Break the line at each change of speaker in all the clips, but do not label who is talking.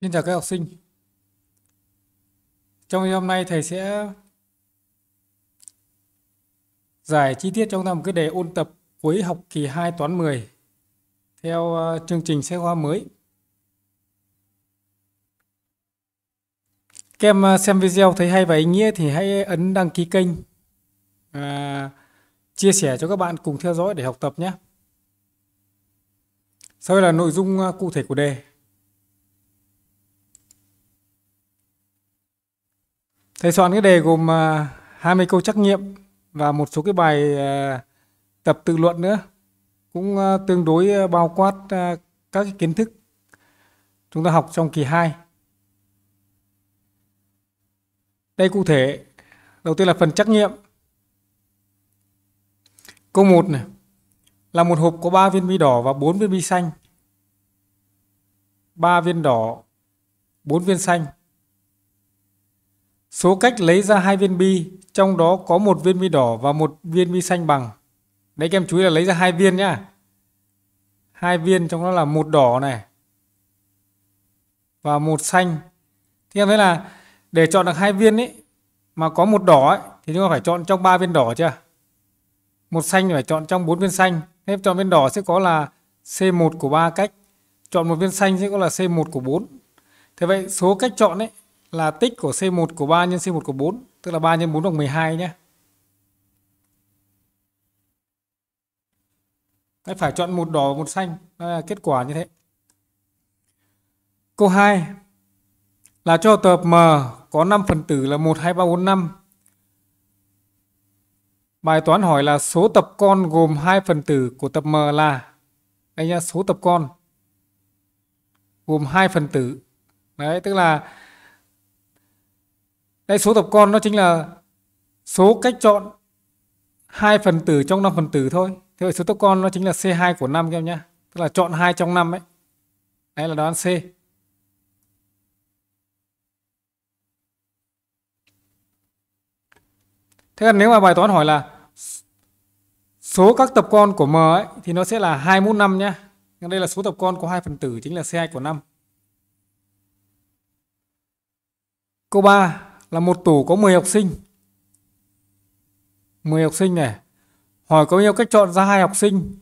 Xin chào các học sinh. Trong video hôm nay thầy sẽ giải chi tiết trong năm cái đề ôn tập cuối học kỳ 2 toán 10 theo ờ, chương trình sách khoa mới. Các em ờ, xem video thấy hay và ý nghĩa thì hãy ấn đăng ký kênh và ờ, chia sẻ cho các bạn cùng theo dõi để học tập nhé. Sau đây là nội dung cụ thể của đề. Thầy soạn cái đề gồm 20 à, câu trắc nghiệm và một số cái bài à, tập tự luận nữa cũng à, tương đối bao quát các kiến thức chúng ta học trong kỳ 2. Đây cụ thể, đầu tiên là phần trắc nghiệm. Câu 1 này là một hộp có 3 viên bi đỏ và 4 viên bi xanh. 3 viên đỏ, 4 viên xanh Số cách lấy ra hai viên bi, trong đó có một viên bi đỏ và một viên bi xanh bằng. Đấy các em chú ý là lấy ra hai viên nhá. Hai viên trong đó là một đỏ này và một xanh. Thì em thấy là để chọn được hai viên ấy mà có một đỏ ấy, thì chúng ta phải chọn trong ba viên đỏ chưa? Một xanh phải chọn trong bốn viên xanh. Thế chọn viên đỏ sẽ có là C1 của ba cách. Chọn một viên xanh sẽ có là C1 của 4. Thế vậy số cách chọn ấy là tích của C1 của 3 nhân C1 của 4, tức là 3 nhân 4 bằng 12 nhé. Đấy, phải chọn một đỏ và một xanh, Đấy là kết quả như thế. Câu 2 là cho tập M có 5 phần tử là 1 2 3 4 5. Bài toán hỏi là số tập con gồm hai phần tử của tập M là đây nhá, số tập con gồm hai phần tử. Đấy, tức là đây số tập con nó chính là số cách chọn hai phần tử trong năm phần tử thôi. Thế vậy số tập con nó chính là C2 của năm các em nhá. Tức là chọn hai trong năm ấy. Đấy là đáp C. Thế còn nếu mà bài toán hỏi là số các tập con của M ấy, thì nó sẽ là mũ năm nhé. Đây là số tập con của hai phần tử chính là C2 của 5. Câu 3 là một tủ có 10 học sinh. 10 học sinh này. Hỏi có nhiêu cách chọn ra hai học sinh.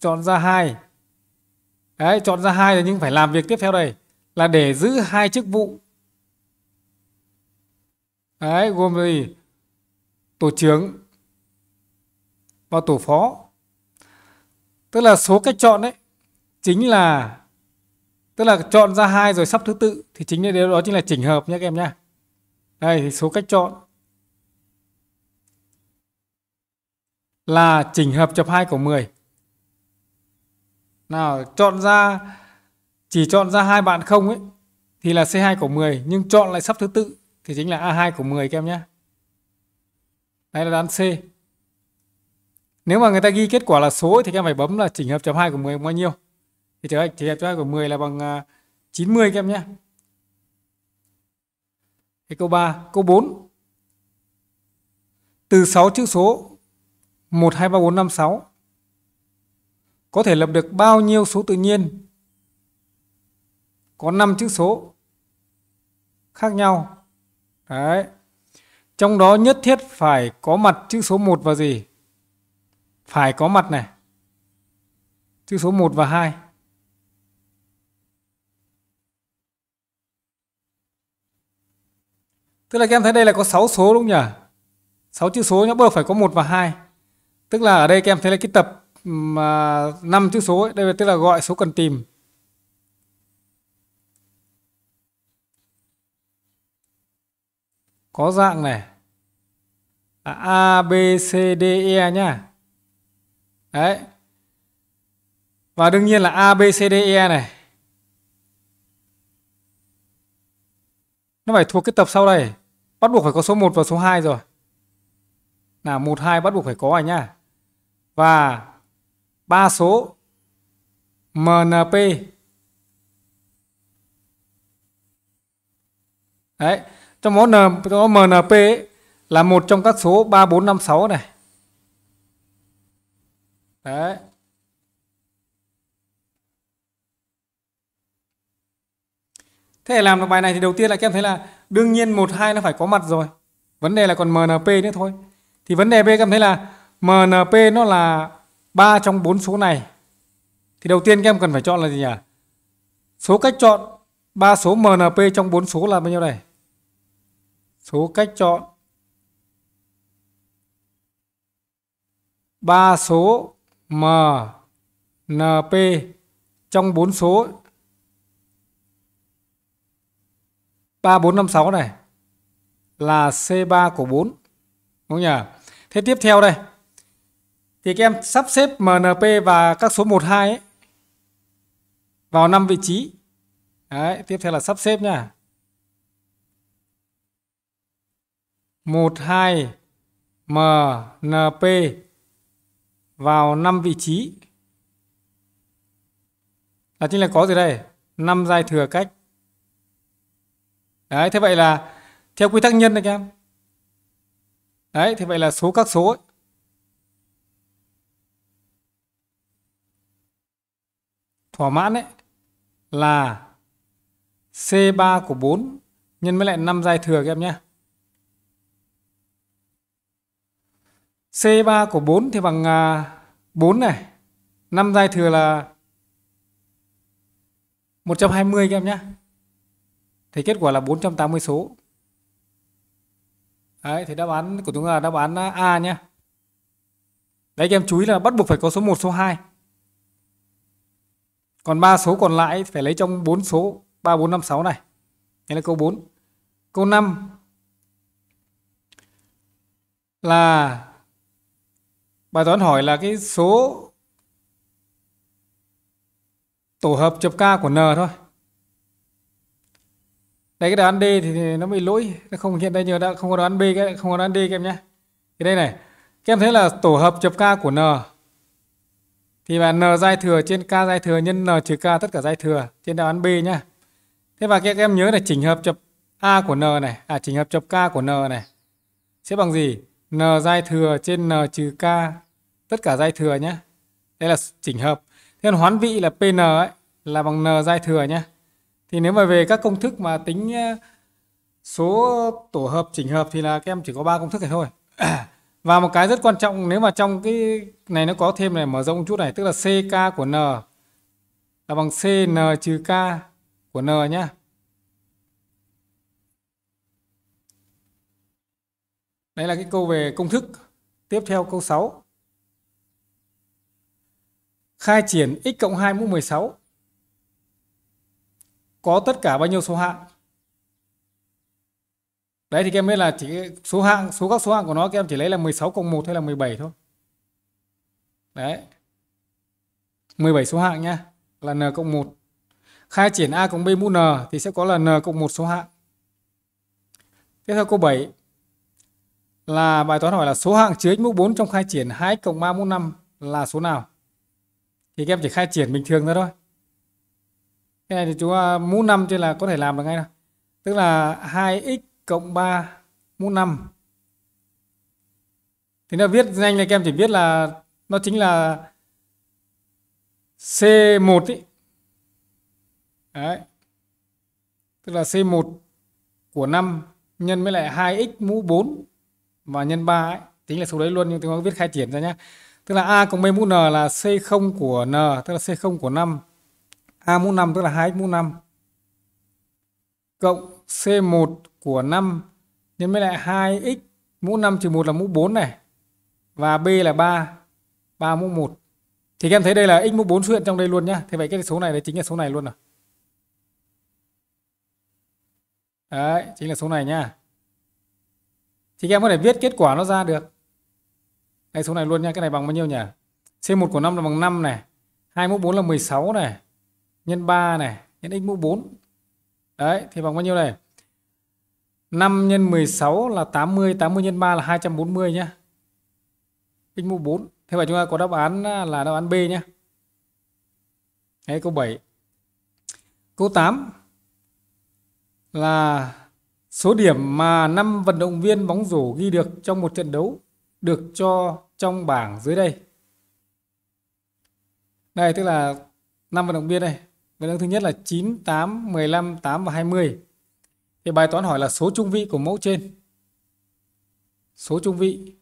Chọn ra hai. Đấy, chọn ra hai rồi nhưng phải làm việc tiếp theo đây là để giữ hai chức vụ. Đấy, gồm gì? Tổ trưởng và tổ phó. Tức là số cách chọn đấy chính là tức là chọn ra hai rồi sắp thứ tự thì chính là điều đó chính là chỉnh hợp nhé các em nhé đây thì số cách chọn là chỉnh hợp chập 2 của 10. Nào chọn ra chỉ chọn ra hai bạn không ấy thì là C2 của 10 nhưng chọn lại sắp thứ tự thì chính là A2 của 10 các em nhé. Đây là đáp C. Nếu mà người ta ghi kết quả là số thì các em phải bấm là chỉnh hợp chập 2 của 10 bao nhiêu. Thì trở thành chỉnh hợp chập 2 của 10 là bằng 90 à, các em nhé. Thế câu 3, câu 4. Từ 6 chữ số 1 2 3 4 5 6 có thể lập được bao nhiêu số tự nhiên có 5 chữ số khác nhau. Đấy. Trong đó nhất thiết phải có mặt chữ số 1 và gì? Phải có mặt này. Chữ số 1 và 2. Tức là các em thấy đây là có 6 số đúng không nhỉ? 6 chữ số nhá, bắt phải có 1 và 2. Tức là ở đây các em thấy là cái tập mà 5 chữ số ấy, đây là tức là gọi số cần tìm. Có dạng này. À, A B C D E nhá. Đấy. Và đương nhiên là A B C D E này. Nó phải thuộc cái tập sau đây. Bắt buộc phải có số 1 và số 2 rồi. Là 1 2 bắt buộc phải có rồi à nhá. Và ba số MNP. Đấy, trong món N trong MNP ấy, là một trong các số 3 4 5 6 này. Đấy. Thế làm được bài này thì đầu tiên là các em thấy là đương nhiên một hai nó phải có mặt rồi vấn đề là còn MNP nữa thôi thì vấn đề B cảm thấy là MNP nó là ba trong bốn số này thì đầu tiên các em cần phải chọn là gì nhỉ số cách chọn ba số MNP trong bốn số là bao nhiêu này số cách chọn ba số MNP trong bốn số 3, 4, 5, 6 này là C3 của 4. Đúng nhỉ? Thế tiếp theo đây. Thì các em sắp xếp MNP và các số 1, 2 ấy vào 5 vị trí. Đấy, tiếp theo là sắp xếp nha. 1, 2, M, N, P vào 5 vị trí. Là chính là có gì đây? 5 giai thừa cách đấy thế vậy là theo quy tắc nhân này các em đấy thế vậy là số các số ấy. thỏa mãn ấy là C3 của 4 nhân với lại 5 dài thừa các em nhé. C3 của 4 thì bằng 4 à, này. 5 dài thừa là 120 các em nhé. Thì kết quả là 480 số. Đấy, thì đáp án của chúng ta là đáp án à, A nhé. Đấy em chú ý là bắt buộc phải có số 1, số 2. Còn ba số còn lại phải lấy trong bốn số 3, 4, 5, 6 này. Đây là câu 4. Câu 5 là bài toán hỏi là cái số tổ hợp chập k của n thôi đây cái đoán D thì nó bị lỗi nó không hiện đây nhờ đã không có đoán B cái không có đoán D các em nhé cái đây này các em thấy là tổ hợp chập k của n thì là n giai thừa trên k giai thừa nhân n trừ k tất cả giai thừa trên đoán B nhá. Thế và các em nhớ là chỉnh hợp chập a của n này, à chỉnh hợp chập k của n này sẽ bằng gì? n giai thừa trên n trừ k tất cả giai thừa nhá. Đây là chỉnh hợp. Thế còn hoán vị là pn ấy là bằng n giai thừa nhá thì nếu mà về các công thức mà tính ờ, số tổ hợp chỉnh hợp thì là các em chỉ có ba công thức này thôi và một cái rất quan trọng nếu mà trong cái này nó có thêm này mở rộng chút này tức là ck của n là bằng cn trừ k của n nhá đây là cái câu về công thức tiếp theo câu 6 khai triển x cộng 2 mũ 16 có tất cả bao nhiêu số hạng đấy thì các em biết là chỉ số hạng số các số hạng của nó các em chỉ lấy là 16 cộng 1 hay là 17 thôi đấy 17 số hạng nhá là n cộng 1 khai triển a cộng b mũ n thì sẽ có là n cộng 1 số hạng tiếp theo câu 7 là bài toán hỏi là số hạng chứa x mũ 4 trong khai triển 2 cộng 3 mũ 5 là số nào thì các em chỉ khai triển bình thường thôi thôi cái này thì chúng ta à, mũ 5 trên là có thể làm được ngay đâu, Tức là 2x cộng 3 mũ 5. thì nên viết nhanh này các em chỉ biết là nó chính là C1 ý. Đấy. Tức là C1 của 5 nhân với lại 2x mũ 4 và nhân 3 ấy. Tính là số đấy luôn nhưng chúng ta viết khai triển ra nhé. Tức là A cộng B mũ N là C0 của N tức là C0 của 5 2 mũ 5 tức là 2x mũ 5 cộng C1 của 5 nhân với lại 2x mũ 5 trừ 1 là mũ 4 này và B là 3 3 mũ 1 thì các em thấy đây là x mũ 4 xuất hiện trong đây luôn nhá. Thế vậy cái số này đấy chính là số này luôn rồi. Đấy, chính là số này nhá. Thì các em có thể viết kết quả nó ra được. Đây số này luôn nhá, cái này bằng bao nhiêu nhỉ? C1 của 5 là bằng 5 này, 2 mũ 4 là 16 này, nhân 3 này nhân x mũ 4 đấy thì bằng bao nhiêu này 5 nhân 16 là 80 80 nhân 3 là 240 nhá x mũ 4 thế vậy chúng ta có đáp án à, là đáp án B nhá đấy câu 7 câu 8 là số điểm mà 5 vận động viên bóng rổ ghi được trong một trận đấu được cho trong bảng dưới đây. Đây tức là 5 vận động viên đây. Nguyên tắc thứ nhất là 9, 8, 15, 8 và 20. Thì bài toán hỏi là số trung vị của mẫu trên. Số trung vị.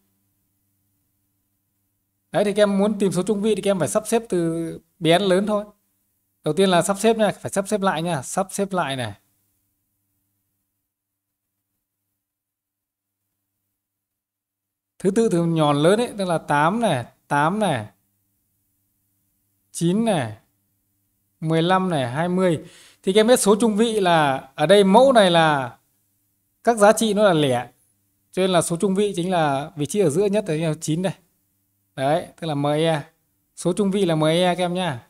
Đấy thì các em muốn tìm số trung vị thì các em phải sắp xếp từ bé đến lớn thôi. Đầu tiên là sắp xếp nha, phải sắp xếp lại nha, sắp xếp lại này. Thứ tự từ nhỏ lớn ấy, tức là 8 này, 8 này, 9 này, 15 này 20 thì các em biết số trung vị là ở đây mẫu này là các giá trị nó là lẻ cho nên là số trung vị chính là vị trí ở giữa nhất là 9 đây đấy tức là ME e. số trung vị là ME e các em nhá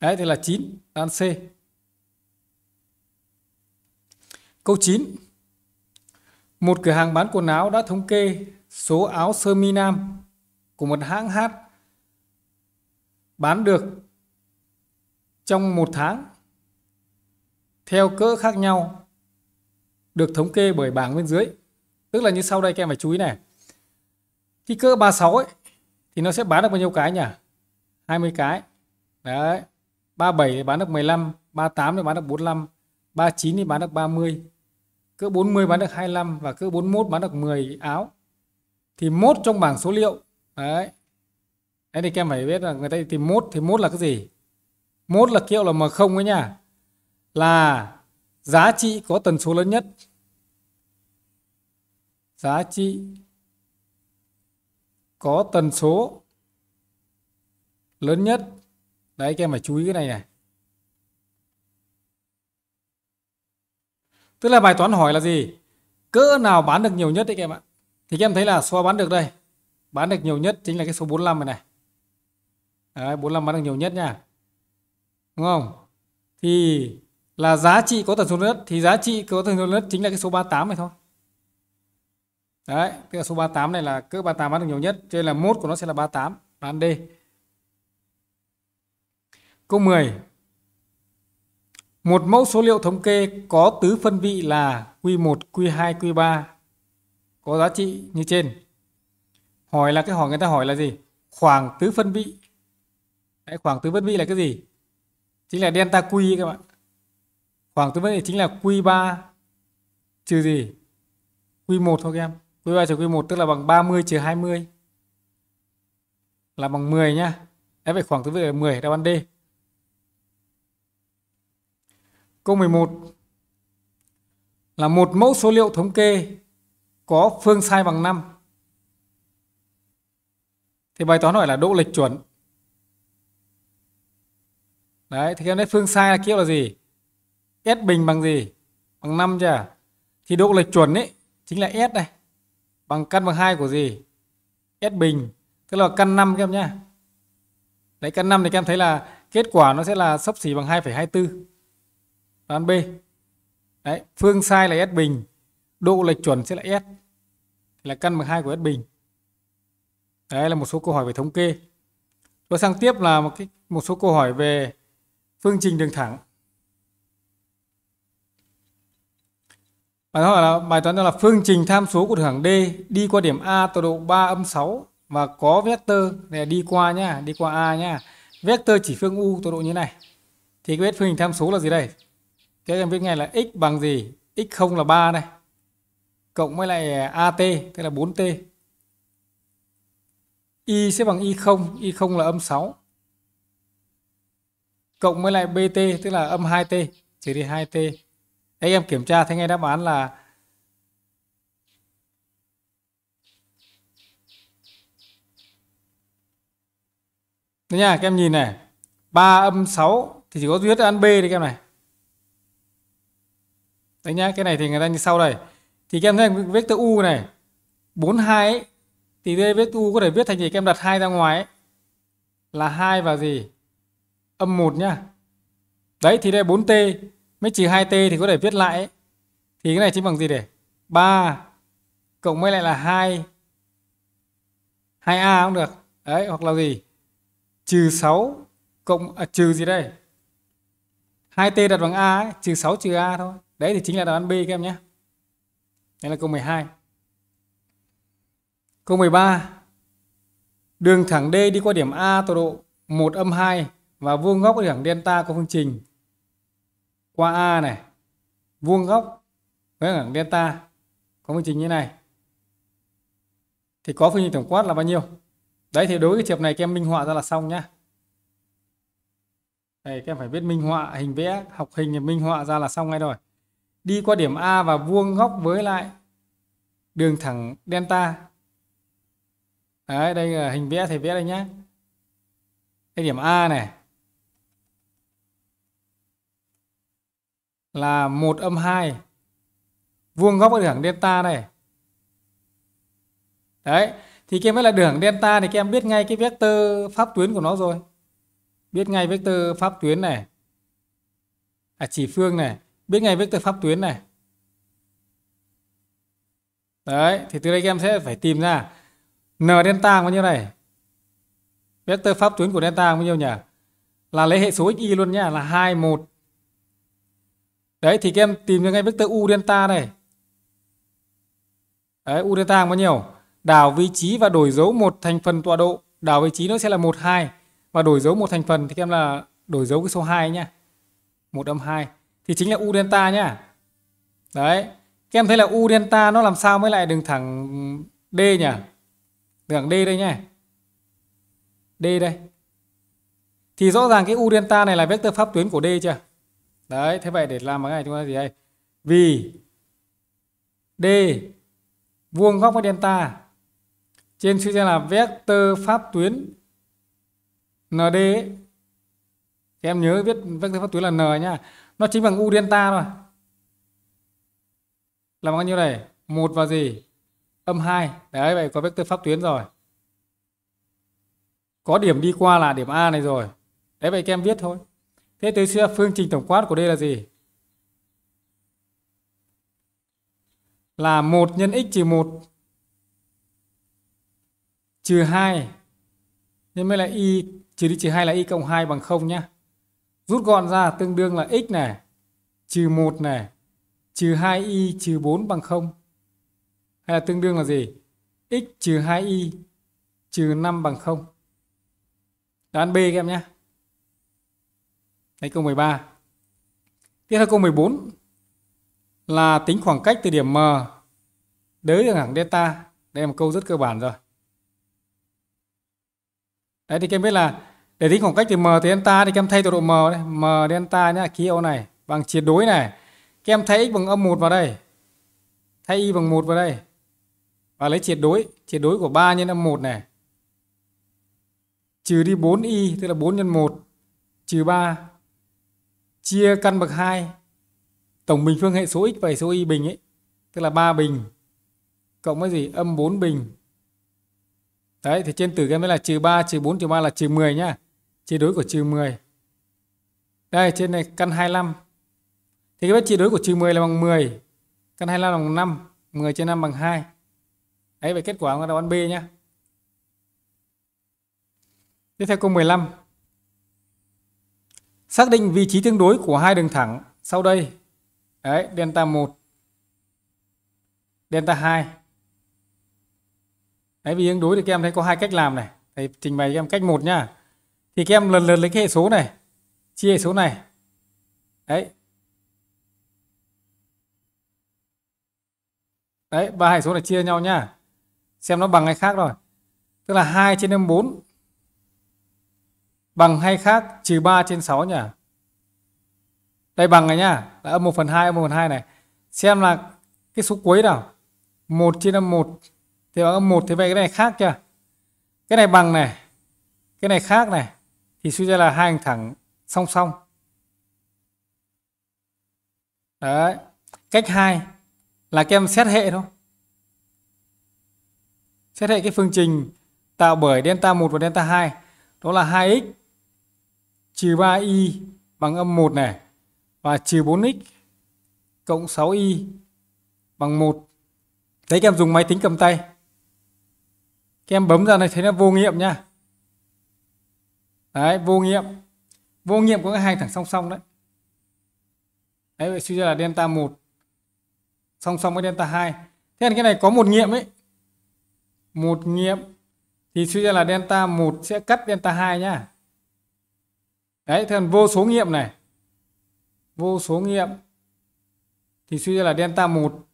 đấy thì là 9 đáp C câu 9 một cửa hàng bán quần áo đã thống kê số áo sơ mi nam của một hãng hát bán được trong một tháng theo cỡ khác nhau được thống kê bởi bảng bên dưới. Tức là như sau đây các em phải chú ý này. Cái cỡ 36 ấy thì nó sẽ bán được bao nhiêu cái nhỉ? 20 cái. Đấy. 37 thì bán được 15, 38 thì bán được 45, 39 thì bán được 30, cỡ 40 bán được 25 và cỡ 41 bán được 10 áo thì mốt trong bảng số liệu đấy đấy thì các em phải biết là người ta tìm mốt thì mốt là cái gì mốt là kiểu là m không ấy nhá là giá trị có tần số lớn nhất giá trị có tần số lớn nhất đấy các em phải chú ý cái này này tức là bài toán hỏi là gì cỡ nào bán được nhiều nhất đấy các em ạ thì các em thấy là số bán được đây bán được nhiều nhất chính là cái số 45 này này Đấy, 45 bán được nhiều nhất nha đúng không thì là giá trị có tần số lớn thì giá trị có tần số lớn chính là cái số 38 này thôi đấy tức là số 38 này là cỡ 38 bán được nhiều nhất cho nên là mốt của nó sẽ là 38 bán D câu 10 một mẫu số liệu thống kê có tứ phân vị là Q1, Q2, Q3 có giá trị như trên hỏi là cái hỏi người ta hỏi là gì khoảng tứ phân vị Đấy, khoảng tứ phân vị là cái gì chính là delta q các bạn khoảng tứ phân vị chính là q 3 trừ gì q 1 thôi các em q 3 trừ q 1 tức là bằng 30 trừ 20 là bằng 10 nhá Đấy vậy khoảng tứ phân vị là 10 đáp án D câu 11 là một mẫu số liệu thống kê có phương sai bằng năm, thì bài toán hỏi là độ lệch chuẩn đấy thì em thấy phương sai là kiểu là gì S bình bằng gì bằng năm chưa à? thì độ lệch chuẩn ấy chính là S đây, bằng căn bằng hai của gì S bình tức là căn 5 các em nhá đấy căn 5 thì các em thấy là kết quả nó sẽ là sấp xỉ bằng 2,24 đoán B đấy phương sai là S bình độ lệch chuẩn sẽ là S là căn bậc 2 của bất bình. Đấy là một số câu hỏi về thống kê. Rồi sang tiếp là một cái một số câu hỏi về phương trình đường thẳng. Bài toán là bài toán đó là phương trình tham số của đường thẳng D đi qua điểm A tọa độ 3 âm 6 và có vectơ này đi qua nhá, đi qua A nhá. Vectơ chỉ phương u tọa độ như này. Thì cái biết phương trình tham số là gì đây? Các em viết ngay là x bằng gì? x0 là 3 này cộng với lại à, AT tức là 4T. Y sẽ bằng Y0, Y0 là âm 6. Cộng với lại BT tức là âm 2T, trừ đi 2T. anh em kiểm tra thấy ngay đáp án là Đấy nha, các em nhìn này. 3 âm 6 thì chỉ có duy nhất án B đấy các em này. Đấy nhá, cái này thì người ta như sau đây thì các em thấy vector u này 42 ấy, thì đây vector u có thể viết thành gì các em đặt hai ra ngoài ấy, là hai và gì âm 1 nhá đấy thì đây 4t mới trừ 2t thì có thể viết lại ấy. thì cái này chính bằng gì để 3 cộng với lại là 2 2a cũng được đấy hoặc là gì trừ 6 cộng à, trừ gì đây 2t đặt bằng a ấy, trừ 6 trừ a thôi đấy thì chính là đáp án b các em nhé đây là câu 12. Câu 13. Đường thẳng D đi qua điểm A tọa độ 1 âm 2 và vuông góc của thẳng delta của phương trình qua A này, vuông góc với thẳng delta có phương trình như này. Thì có phương trình tổng quát là bao nhiêu? Đấy thì đối với cái trường này các em minh họa ra là xong nhá. Đây, các em phải biết minh họa hình vẽ, học hình thì minh họa ra là xong ngay rồi đi qua điểm A và vuông góc với lại đường thẳng delta. Đấy, đây là hình vẽ thầy vẽ đây nhé. cái điểm A này. Là 1 âm 2. Vuông góc với đường delta này. Đấy, thì các em là đường delta thì các em biết ngay cái vector pháp tuyến của nó rồi. Biết ngay vector pháp tuyến này. À chỉ phương này biết ngay vector pháp tuyến này đấy thì từ đây các em sẽ phải tìm ra n delta bao nhiêu này vector pháp tuyến của delta bao nhiêu nhỉ là lấy hệ số xy luôn nhá là 2 1 đấy thì các em tìm ra ngay vector u delta này đấy u delta bao nhiêu đảo vị trí và đổi dấu một thành phần tọa độ đảo vị trí nó sẽ là 1 2 và đổi dấu một thành phần thì các em là đổi dấu cái số 2 nhá 1 âm 2 thì chính là u delta nhá. Đấy, các em thấy là u delta nó làm sao mới lại đường thẳng D nhỉ? Đường D đây nhá. D đây. Thì rõ ràng cái u delta này là vector pháp tuyến của D chưa? Đấy, thế vậy để làm cái này chúng ta gì đây? Vì D vuông góc với delta trên suy ra là vector pháp tuyến ND ấy. Các em nhớ viết vector pháp tuyến là N nhá nó chính bằng u delta thôi là bao nhiêu này một và gì âm 2 đấy vậy có vectơ pháp tuyến rồi có điểm đi qua là điểm A này rồi đấy vậy các em viết thôi thế tới xưa phương trình tổng quát của đây là gì là 1 nhân x trừ 1 trừ 2 nhân với lại y trừ đi trừ 2 là y cộng 2 bằng 0 nhé rút gọn ra tương đương là x này trừ 1 này trừ 2y trừ 4 bằng 0 hay là tương đương là gì x trừ 2y trừ 5 bằng 0 đáp án B các em nhé đấy câu 13 tiếp theo câu 14 là tính khoảng cách từ điểm M đới đường thẳng delta đây là một câu rất cơ bản rồi đấy thì các em biết là để tính khoảng cách từ m tới delta thì các em thay tọa độ m đấy m delta nhá ký hiệu này bằng triệt đối này các em thay x bằng âm một vào đây thay y bằng một vào đây và lấy triệt đối triệt đối của 3 nhân âm một này trừ đi 4y tức là 4 nhân 1 trừ 3 chia căn bậc 2 tổng bình phương hệ số x và hệ số y bình ấy tức là 3 bình cộng với gì âm 4 bình đấy thì trên tử các mới là trừ 3 trừ 4 trừ 3 là trừ 10 nhá chia đối của trừ 10. Đây trên này căn 25. Thì cái vết chia đối của trừ 10 là bằng 10. Căn 25 là bằng 5. 10 trên 5 bằng 2. Đấy về kết quả của đáp án B nhá. Tiếp theo câu 15. Xác định vị trí tương đối của hai đường thẳng sau đây. Đấy, delta 1, delta 2. Đấy, vì tương đối thì các em thấy có hai cách làm này. Thầy trình bày cho em cách một nhá thì các em lần lượt lấy cái hệ số này chia hệ số này đấy đấy ba hệ số này chia nhau nhá xem nó bằng hay khác rồi tức là 2 trên âm bốn bằng hay khác trừ 3 trên 6 nhỉ đây bằng này nhá là âm một phần hai âm một phần hai này xem là cái số cuối nào 1 trên âm 1 thì bằng âm một thì vậy cái này khác chưa cái này bằng này cái này khác này thì suy ra là hai hàng thẳng song song đấy cách hai là các em xét hệ thôi xét hệ cái phương trình tạo bởi delta 1 và delta 2 đó là 2x trừ 3y bằng âm 1 này và trừ 4x cộng 6y bằng 1 đấy các em dùng máy tính cầm tay các em bấm ra này thấy nó vô nghiệm nha đấy vô nghiệm vô nghiệm có cái hai thẳng song song đấy đấy vậy suy ra là delta 1 song song với delta 2 thế là cái này có một nghiệm ấy một nghiệm thì suy ra là delta 1 sẽ cắt delta 2 nhá đấy thế vô số nghiệm này vô số nghiệm thì suy ra là delta 1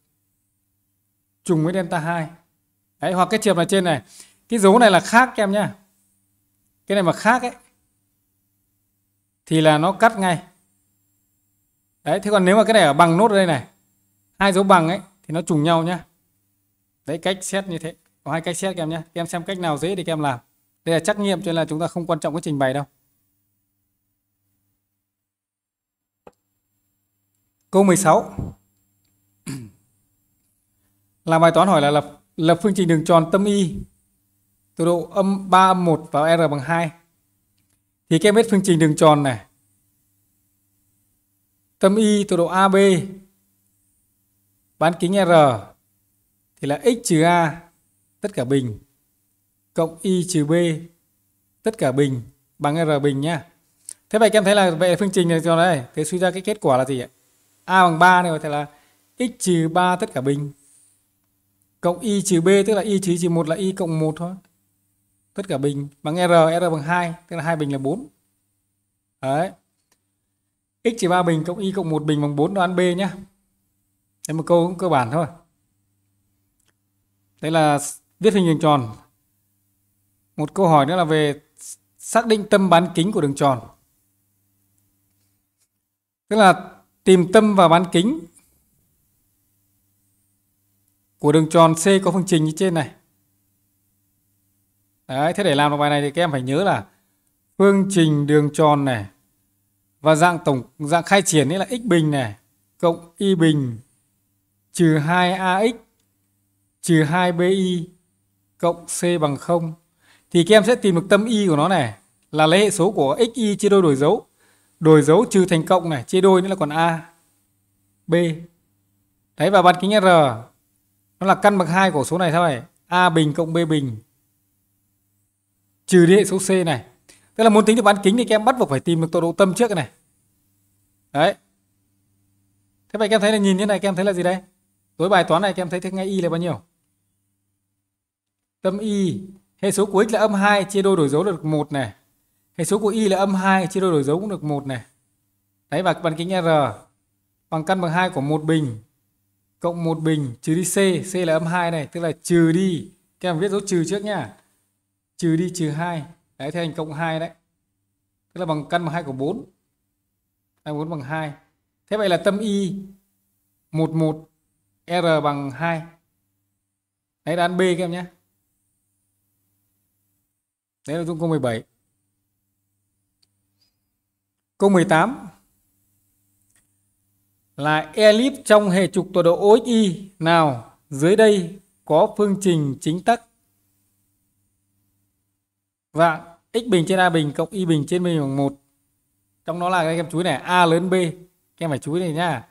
trùng với delta 2 đấy hoặc cái trường là trên này cái dấu này là khác em nhá cái này mà khác ấy thì là nó cắt ngay đấy thế còn nếu mà cái này ở bằng nốt ở đây này hai dấu bằng ấy thì nó trùng nhau nhá đấy cách xét như thế có hai cách xét các em nhé các em xem cách nào dễ thì các em làm đây là trắc nghiệm cho nên là chúng ta không quan trọng cái trình bày đâu câu 16 làm bài toán hỏi là lập lập phương trình đường tròn tâm y từ độ âm 3 âm 1 và r bằng 2 thì các em biết phương trình đường tròn này tâm y tọa độ AB bán kính R thì là x trừ A tất cả bình cộng y trừ B tất cả bình bằng R bình nhá. Thế vậy các em thấy là về phương trình này tròn đây, thế suy ra cái kết quả là gì ạ? A bằng 3 này thì là x trừ 3 tất cả bình cộng y trừ B tức là y trừ trừ 1 là y cộng 1 thôi tất cả bình bằng R, R bằng 2, tức là hai bình là 4. Đấy. X trừ 3 bình cộng Y cộng 1 bình bằng 4 đoán B nhé. Đây một câu cũng cơ bản thôi. đây là viết hình đường tròn. Một câu hỏi nữa là về xác định tâm bán kính của đường tròn. Tức là tìm tâm và bán kính của đường tròn C có phương trình như trên này. Đấy, thế để làm được bài này thì các em phải nhớ là phương trình đường tròn này và dạng tổng dạng khai triển ấy là x bình này cộng y bình trừ 2ax trừ 2bi cộng c bằng 0 thì các em sẽ tìm được tâm y của nó này là lấy hệ số của xy chia đôi đổi dấu đổi dấu trừ thành cộng này chia đôi nữa là còn a b đấy và bán kính r nó là căn bậc hai của số này sao này a bình cộng b bình trừ đi hệ số C này. Tức là muốn tính được bán kính thì các em bắt buộc phải tìm được tọa độ tâm trước này. Đấy. Thế vậy các em thấy là nhìn như này các em thấy là gì đây? Đối bài toán này các em thấy thế ngay y là bao nhiêu? Tâm y hệ số của x là âm 2 chia đôi đổi dấu được 1 này. Hệ số của y là âm 2 chia đôi đổi dấu cũng được 1 này. Đấy và bán kính R bằng căn bằng 2 của một bình cộng một bình trừ đi C, C là âm 2 này, tức là trừ đi. Các em viết dấu trừ trước nhá trừ đi trừ 2 đấy thế thành cộng 2 đấy tức là bằng căn bằng 2 của 4 2 4 bằng 2 thế vậy là tâm y 11 r bằng 2 đấy đáp án B các em nhé đấy là dụng câu 17 câu 18 là elip trong hệ trục tọa độ OXY nào dưới đây có phương trình chính tắc và x bình trên a bình cộng y bình trên b bình bằng 1. Trong đó là các em chú này a lớn b. Các em phải chú này nhá.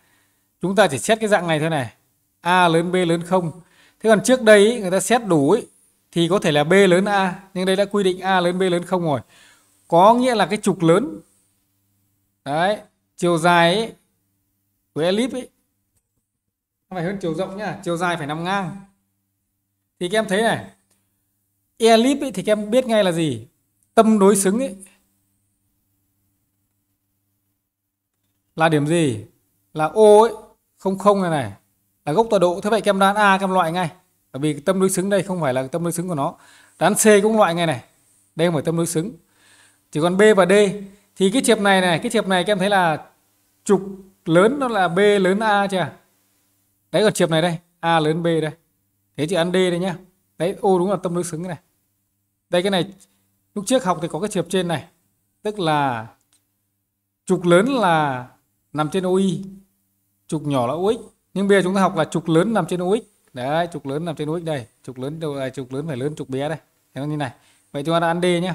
Chúng ta chỉ xét cái dạng này thôi này. a lớn b lớn 0. Thế còn trước đây ý, người ta xét đủ ý, thì có thể là b lớn a, nhưng đây đã quy định a lớn b lớn 0 rồi. Có nghĩa là cái trục lớn đấy, chiều dài ý, của elip ấy phải hơn chiều rộng nhá, chiều dài phải nằm ngang. Thì các em thấy này, Elip thì các em biết ngay là gì? Tâm đối xứng ấy. Là điểm gì? Là ô ấy, không không này này. Là gốc tọa độ. Thế vậy các em đoán A các em loại ngay. Bởi vì tâm đối xứng đây không phải là tâm đối xứng của nó. Đoán C cũng loại ngay này. Đây không phải tâm đối xứng. Chỉ còn B và D. Thì cái chiệp này này, cái chiệp này các em thấy là trục lớn nó là B lớn A chưa? Đấy còn chiệp này đây. A lớn B đây. Thế chị ăn D đây nhá. Đấy, ô đúng là tâm đối xứng này đây cái này lúc trước học thì có cái trường trên này tức là trục lớn là nằm trên OI trục nhỏ là OX nhưng bây giờ chúng ta học là trục lớn nằm trên OX đấy trục lớn nằm trên OX đây trục lớn đâu là trục lớn phải lớn trục bé đây thế nó như này vậy chúng ta đã ăn D nhé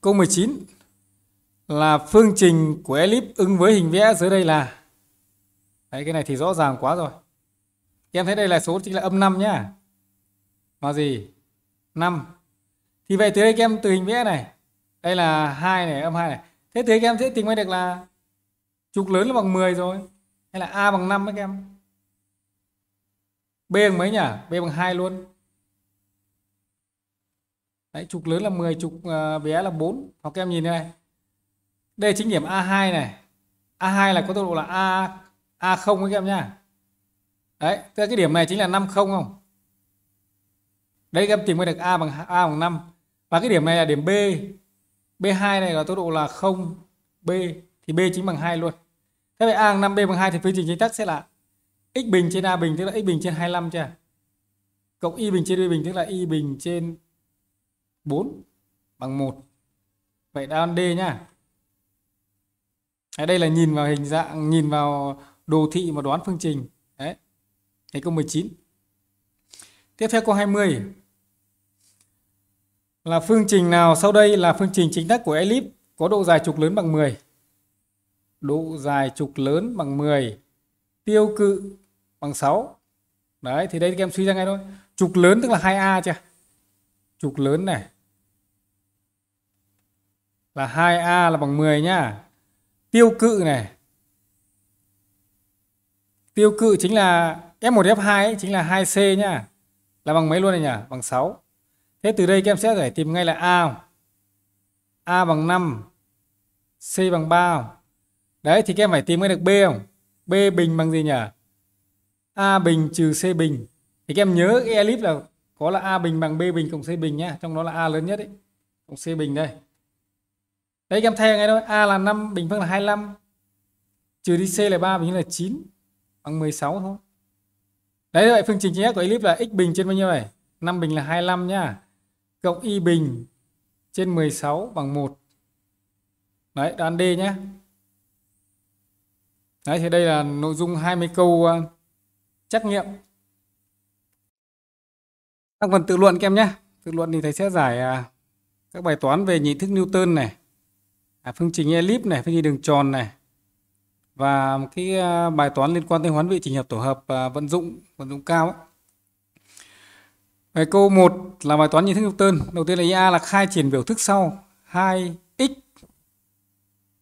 câu 19 là phương trình của elip ứng với hình vẽ dưới đây là đấy cái này thì rõ ràng quá rồi em thấy đây là số chính là âm 5 nhá nó gì 5 thì vậy từ đây các em từ hình vẽ này đây là hai này âm hai này thế từ đây các em sẽ tìm ra được là trục lớn là bằng 10 rồi hay là a bằng 5 các em b bằng mấy nhỉ b bằng hai luôn Đấy, trục lớn là 10, trục uh, bé là 4. Hoặc các em nhìn đây. Đây chính điểm A2 này. A2 là có tốc độ là A A0 các em nhá. Đấy, tức là cái điểm này chính là 50 không? Đấy em tìm ra được A bằng A bằng 5. Và cái điểm này là điểm B. B2 này là tốc độ là 0 B thì B chính bằng 2 luôn. Thế vậy A bằng 5 B bằng 2 thì phương trình chính tắc sẽ là x bình trên A bình tức là x bình trên 25 chưa? Cộng y bình trên b bình tức là y bình trên 4 bằng 1. Vậy đáp án D nhá. Ở đây là nhìn vào hình dạng, nhìn vào đồ thị mà đoán phương trình. Đấy. Đấy câu 19. Tiếp theo câu 20 là phương trình nào sau đây là phương trình chính tắc của elip có độ dài trục lớn bằng 10. Độ dài trục lớn bằng 10, tiêu cự bằng 6. Đấy thì đây các em suy ra ngay thôi. Trục lớn tức là 2A chưa? Trục lớn này là 2A là bằng 10 nhá. Tiêu cự này. Tiêu cự chính là F1 F2 ấy, chính là 2C nhá. Là bằng mấy luôn này nhỉ? Bằng 6. Thế từ đây các em sẽ giải tìm ngay là A A bằng 5 C bằng 3 Đấy thì các em phải tìm ngay được B không? B bình bằng gì nhỉ? A bình trừ C bình Thì các em nhớ cái elip là có là A bình bằng B bình cộng C bình nhá Trong đó là A lớn nhất ấy Cộng C bình đây Đấy các em thay ngay thôi A là 5 bình phương là 25 Trừ đi C là 3 bình là 9 Bằng 16 thôi Đấy vậy phương trình chính xác của elip là x bình trên bao nhiêu này? 5 bình là 25 nhá cộng y bình trên 16 bằng 1. Đấy, đoán D nhé. Đấy, thì đây là nội dung 20 câu ờ, trắc nghiệm. Các phần tự luận kem em nhé. Tự luận thì thầy sẽ giải ờ, các bài toán về nhị thức Newton này, à, phương trình elip này, phương trình đường tròn này, và cái ờ, bài toán liên quan tới hoán vị trình hợp tổ hợp vận dụng vận dụng cao ấy. Về câu 1 là bài toán nhìn thức Newton. Đầu tiên là a là khai triển biểu thức sau 2x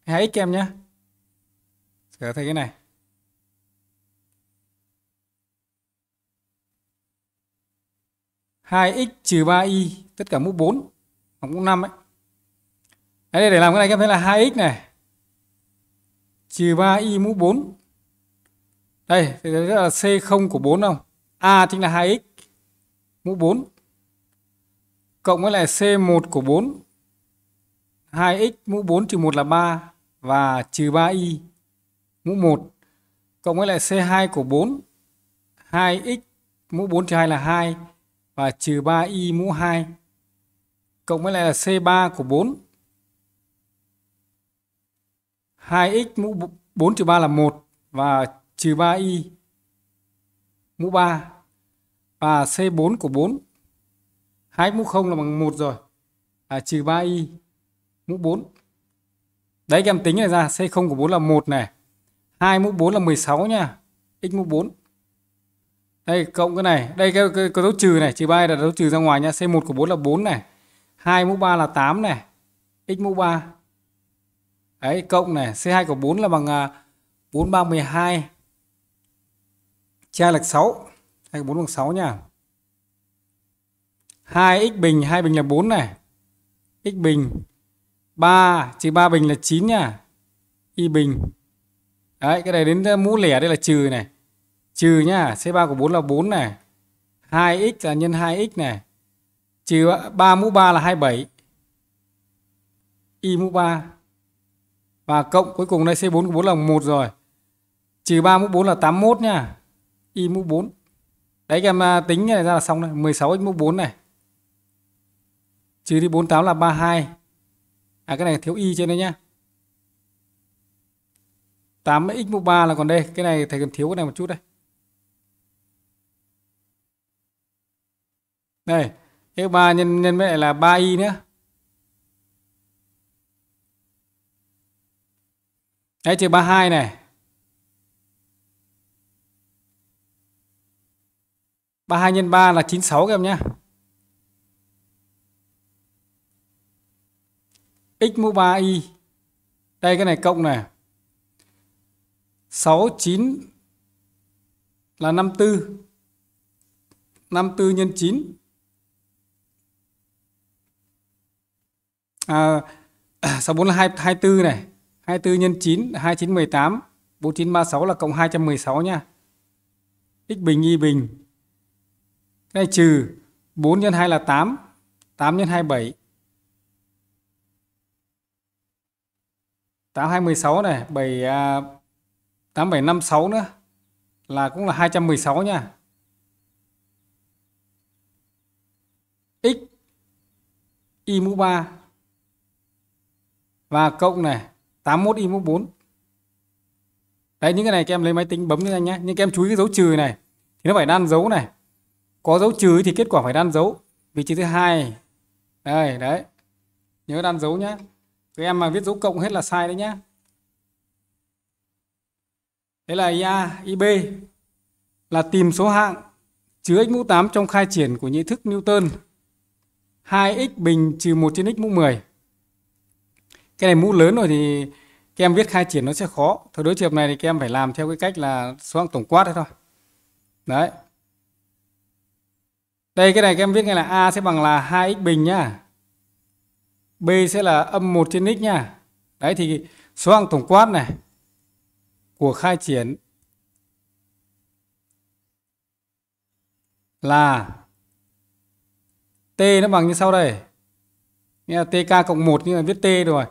2x em nhé. Sửa thành cái này. hai x trừ ba y tất cả mũ 4 hoặc mũ 5 ấy. Đấy, để làm cái này các em thấy là hai x này trừ ba y mũ 4. Đây, thì rất là C0 của 4 không? A chính là hai x mũ 4 cộng với lại C1 của 4 2x mũ 4 trừ 1 là 3 và trừ 3y mũ 1 cộng với lại C2 của 4 2x mũ 4 trừ 2 là 2 và trừ 3y mũ 2 cộng với lại là C3 của 4 2x mũ 4 trừ 3 là 1 và trừ 3y mũ 3 và C4 của 4 hai mũ 0 là bằng 1 rồi à, trừ 3y mũ 4 đấy em tính này ra C0 của 4 là 1 này 2 mũ 4 là 16 nha x mũ 4 đây cộng cái này đây cái, cái, cái dấu trừ này trừ 3 là dấu trừ ra ngoài nha C1 của 4 là 4 này 2 mũ 3 là 8 này x mũ 3 đấy cộng này C2 của 4 là bằng 4 3 12 tra lệch 6 hay 4 bằng 6 nha 2x bình 2 bình là 4 này x bình 3 trừ 3 bình là 9 nha y bình đấy cái này đến mũ lẻ đây là trừ này trừ nhá C3 của 4 là 4 này 2x là nhân 2x này trừ 3 mũ 3 là 27 y mũ 3 và cộng cuối cùng đây C4 của 4 là 1 rồi trừ 3 mũ 4 là 81 nha y mũ 4 Đấy em à, tính này ra là xong đây. 16 x mũ 4 này. Trừ đi 48 là 32. À cái này thiếu y trên đây nhá. 8 x mũ 3 là còn đây. Cái này thầy cần thiếu cái này một chút đây. Đây. X3 nhân nhân với lại là 3y nữa. Đấy trừ 32 này. 32 nhân 3 là 96 các em nhé. x mũ 3y. Đây cái này cộng này. 69 là 54. 54 nhân 9. À, 64 là 2, 24 này. 24 nhân 9 là 29 18. 4936 là cộng 216 nha. x bình y bình cái này trừ 4 nhân 2 là 8, 8 nhân 2 7. 8 2 16 này, 7 8 7 5 6 nữa là cũng là 216 nha. X y mũ 3 và cộng này 81 y mũ 4. Đấy những cái này các em lấy máy tính bấm cho anh nhé. Nhưng các em chú ý cái dấu trừ này thì nó phải đan dấu này có dấu trừ thì kết quả phải đan dấu vị trí thứ hai đây đấy nhớ đan dấu nhé các em mà viết dấu cộng hết là sai đấy nhé đấy là IA IB là tìm số hạng chứa x mũ 8 trong khai triển của nhị thức Newton 2x bình trừ 1 trên x mũ 10 cái này mũ lớn rồi thì các em viết khai triển nó sẽ khó. Thôi đối trường này thì các em phải làm theo cái cách là số hạng tổng quát đấy thôi. Đấy. Đây cái này các em viết ngay là A sẽ bằng là 2x bình nhá. B sẽ là âm 1 trên x nhá. Đấy thì số hạng tổng quát này của khai triển là T nó bằng như sau đây. Nghĩa là TK cộng 1 nhưng mà viết T rồi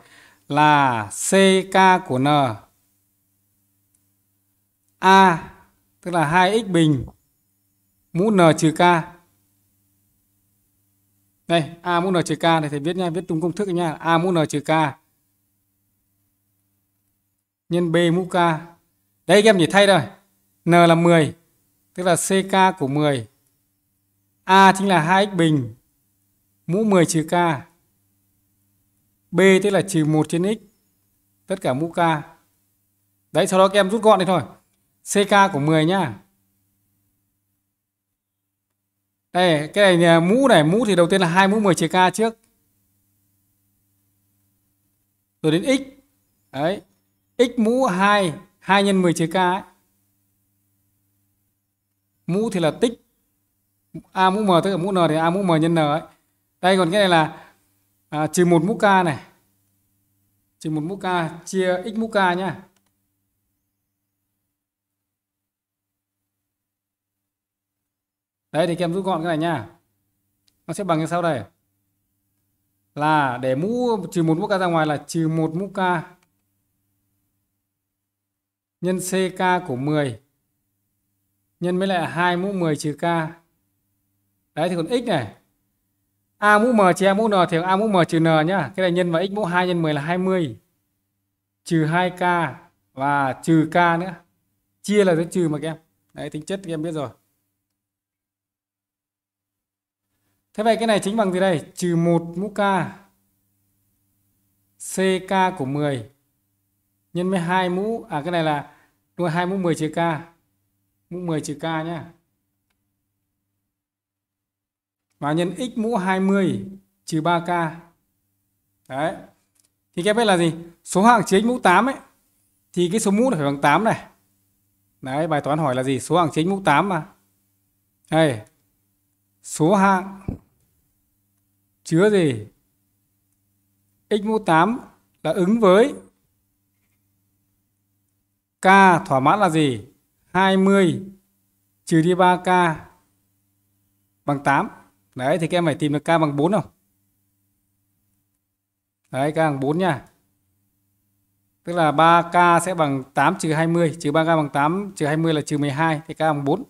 là CK của N A tức là 2x bình mũ N trừ K đây, A mũ N trừ K này thầy viết nha, viết đúng công thức nha. A mũ N trừ K nhân B mũ K. Đấy các em chỉ thay thôi N là 10, tức là CK của 10. A chính là 2x bình mũ 10 trừ K. B tức là trừ 1 trên x tất cả mũ K. Đấy, sau đó các em rút gọn đi thôi. CK của 10 nhá đây cái này mũ này mũ thì đầu tiên là hai mũ 10 chia k trước rồi đến x đấy x mũ 2 2 nhân 10 chia k ấy. mũ thì là tích a mũ m tức là mũ n thì a mũ m nhân n ấy đây còn cái này là à, trừ một mũ k này trừ một mũ k chia x mũ k nhá Đấy thì các em rút gọn cái này nha. Nó sẽ bằng như sau đây. Là để mũ trừ một mũ k ra ngoài là trừ một mũ k nhân CK của 10 nhân với lại 2 mũ 10 trừ k. Đấy thì còn x này. A mũ M trừ mũ N thì A mũ M trừ N nhá. Cái này nhân vào x mũ 2 nhân 10 là 20 trừ 2k và trừ k nữa. Chia là cái trừ mà các em. Đấy tính chất các em biết rồi. Thế vậy cái này chính bằng gì đây? Trừ 1 mũ K. CK của 10 nhân với 2 mũ à cái này là đúng là 2 mũ 10 trừ K. Mũ 10 trừ K nhá. Và nhân x mũ 20 trừ 3K. Đấy. Thì các biết là gì? Số hàng chứa mũ 8 ấy thì cái số mũ này phải bằng 8 này. Đấy, bài toán hỏi là gì? Số hàng chứa mũ 8 mà. Đây, số hạng chứa gì x mũ 8 là ứng với k thỏa mãn là gì 20 trừ đi 3k bằng 8 đấy thì các em phải tìm được k bằng 4 không đấy k bằng 4 nha tức là 3k sẽ bằng 8 trừ 20 trừ 3k bằng 8 trừ 20 là trừ 12 thì k bằng 4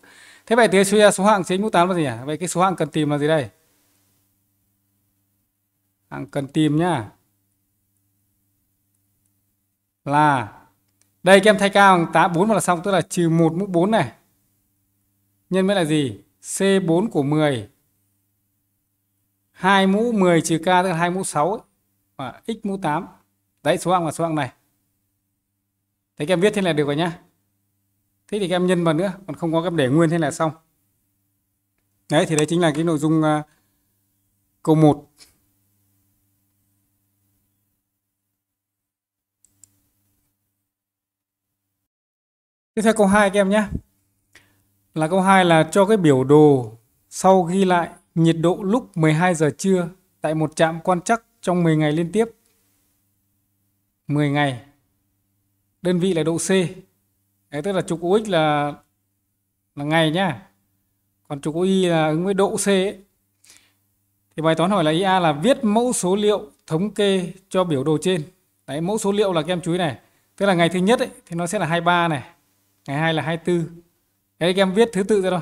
Thế vậy thì số hạng chính mũ 8 là gì nhỉ? Vậy cái số hạng cần tìm là gì đây? Hạng cần tìm nhá. Là đây các em thay cao bằng 8 4 mà là xong tức là trừ 1 mũ 4 này. Nhân với là gì? C4 của 10 2 mũ 10 trừ k tức là 2 mũ 6 Và x mũ 8. Đấy số hạng là số hạng này. Thế các em viết thế này được rồi nhá thế thì các em nhân vào nữa còn không có các em để nguyên thế là xong đấy thì đấy chính là cái nội dung à, câu 1 Tiếp theo câu 2 các em nhé. Là câu 2 là cho cái biểu đồ sau ghi lại nhiệt độ lúc 12 giờ trưa tại một trạm quan trắc trong 10 ngày liên tiếp. 10 ngày. Đơn vị là độ C. Đấy, tức là trục UX là là ngày nhá. Còn trục UI là ứng với độ C ấy. Thì bài toán hỏi là IA là viết mẫu số liệu thống kê cho biểu đồ trên. Đấy, mẫu số liệu là kem chuối này. Tức là ngày thứ nhất ấy, thì nó sẽ là 23 này, ngày hai là 24. Đấy các em viết thứ tự ra thôi.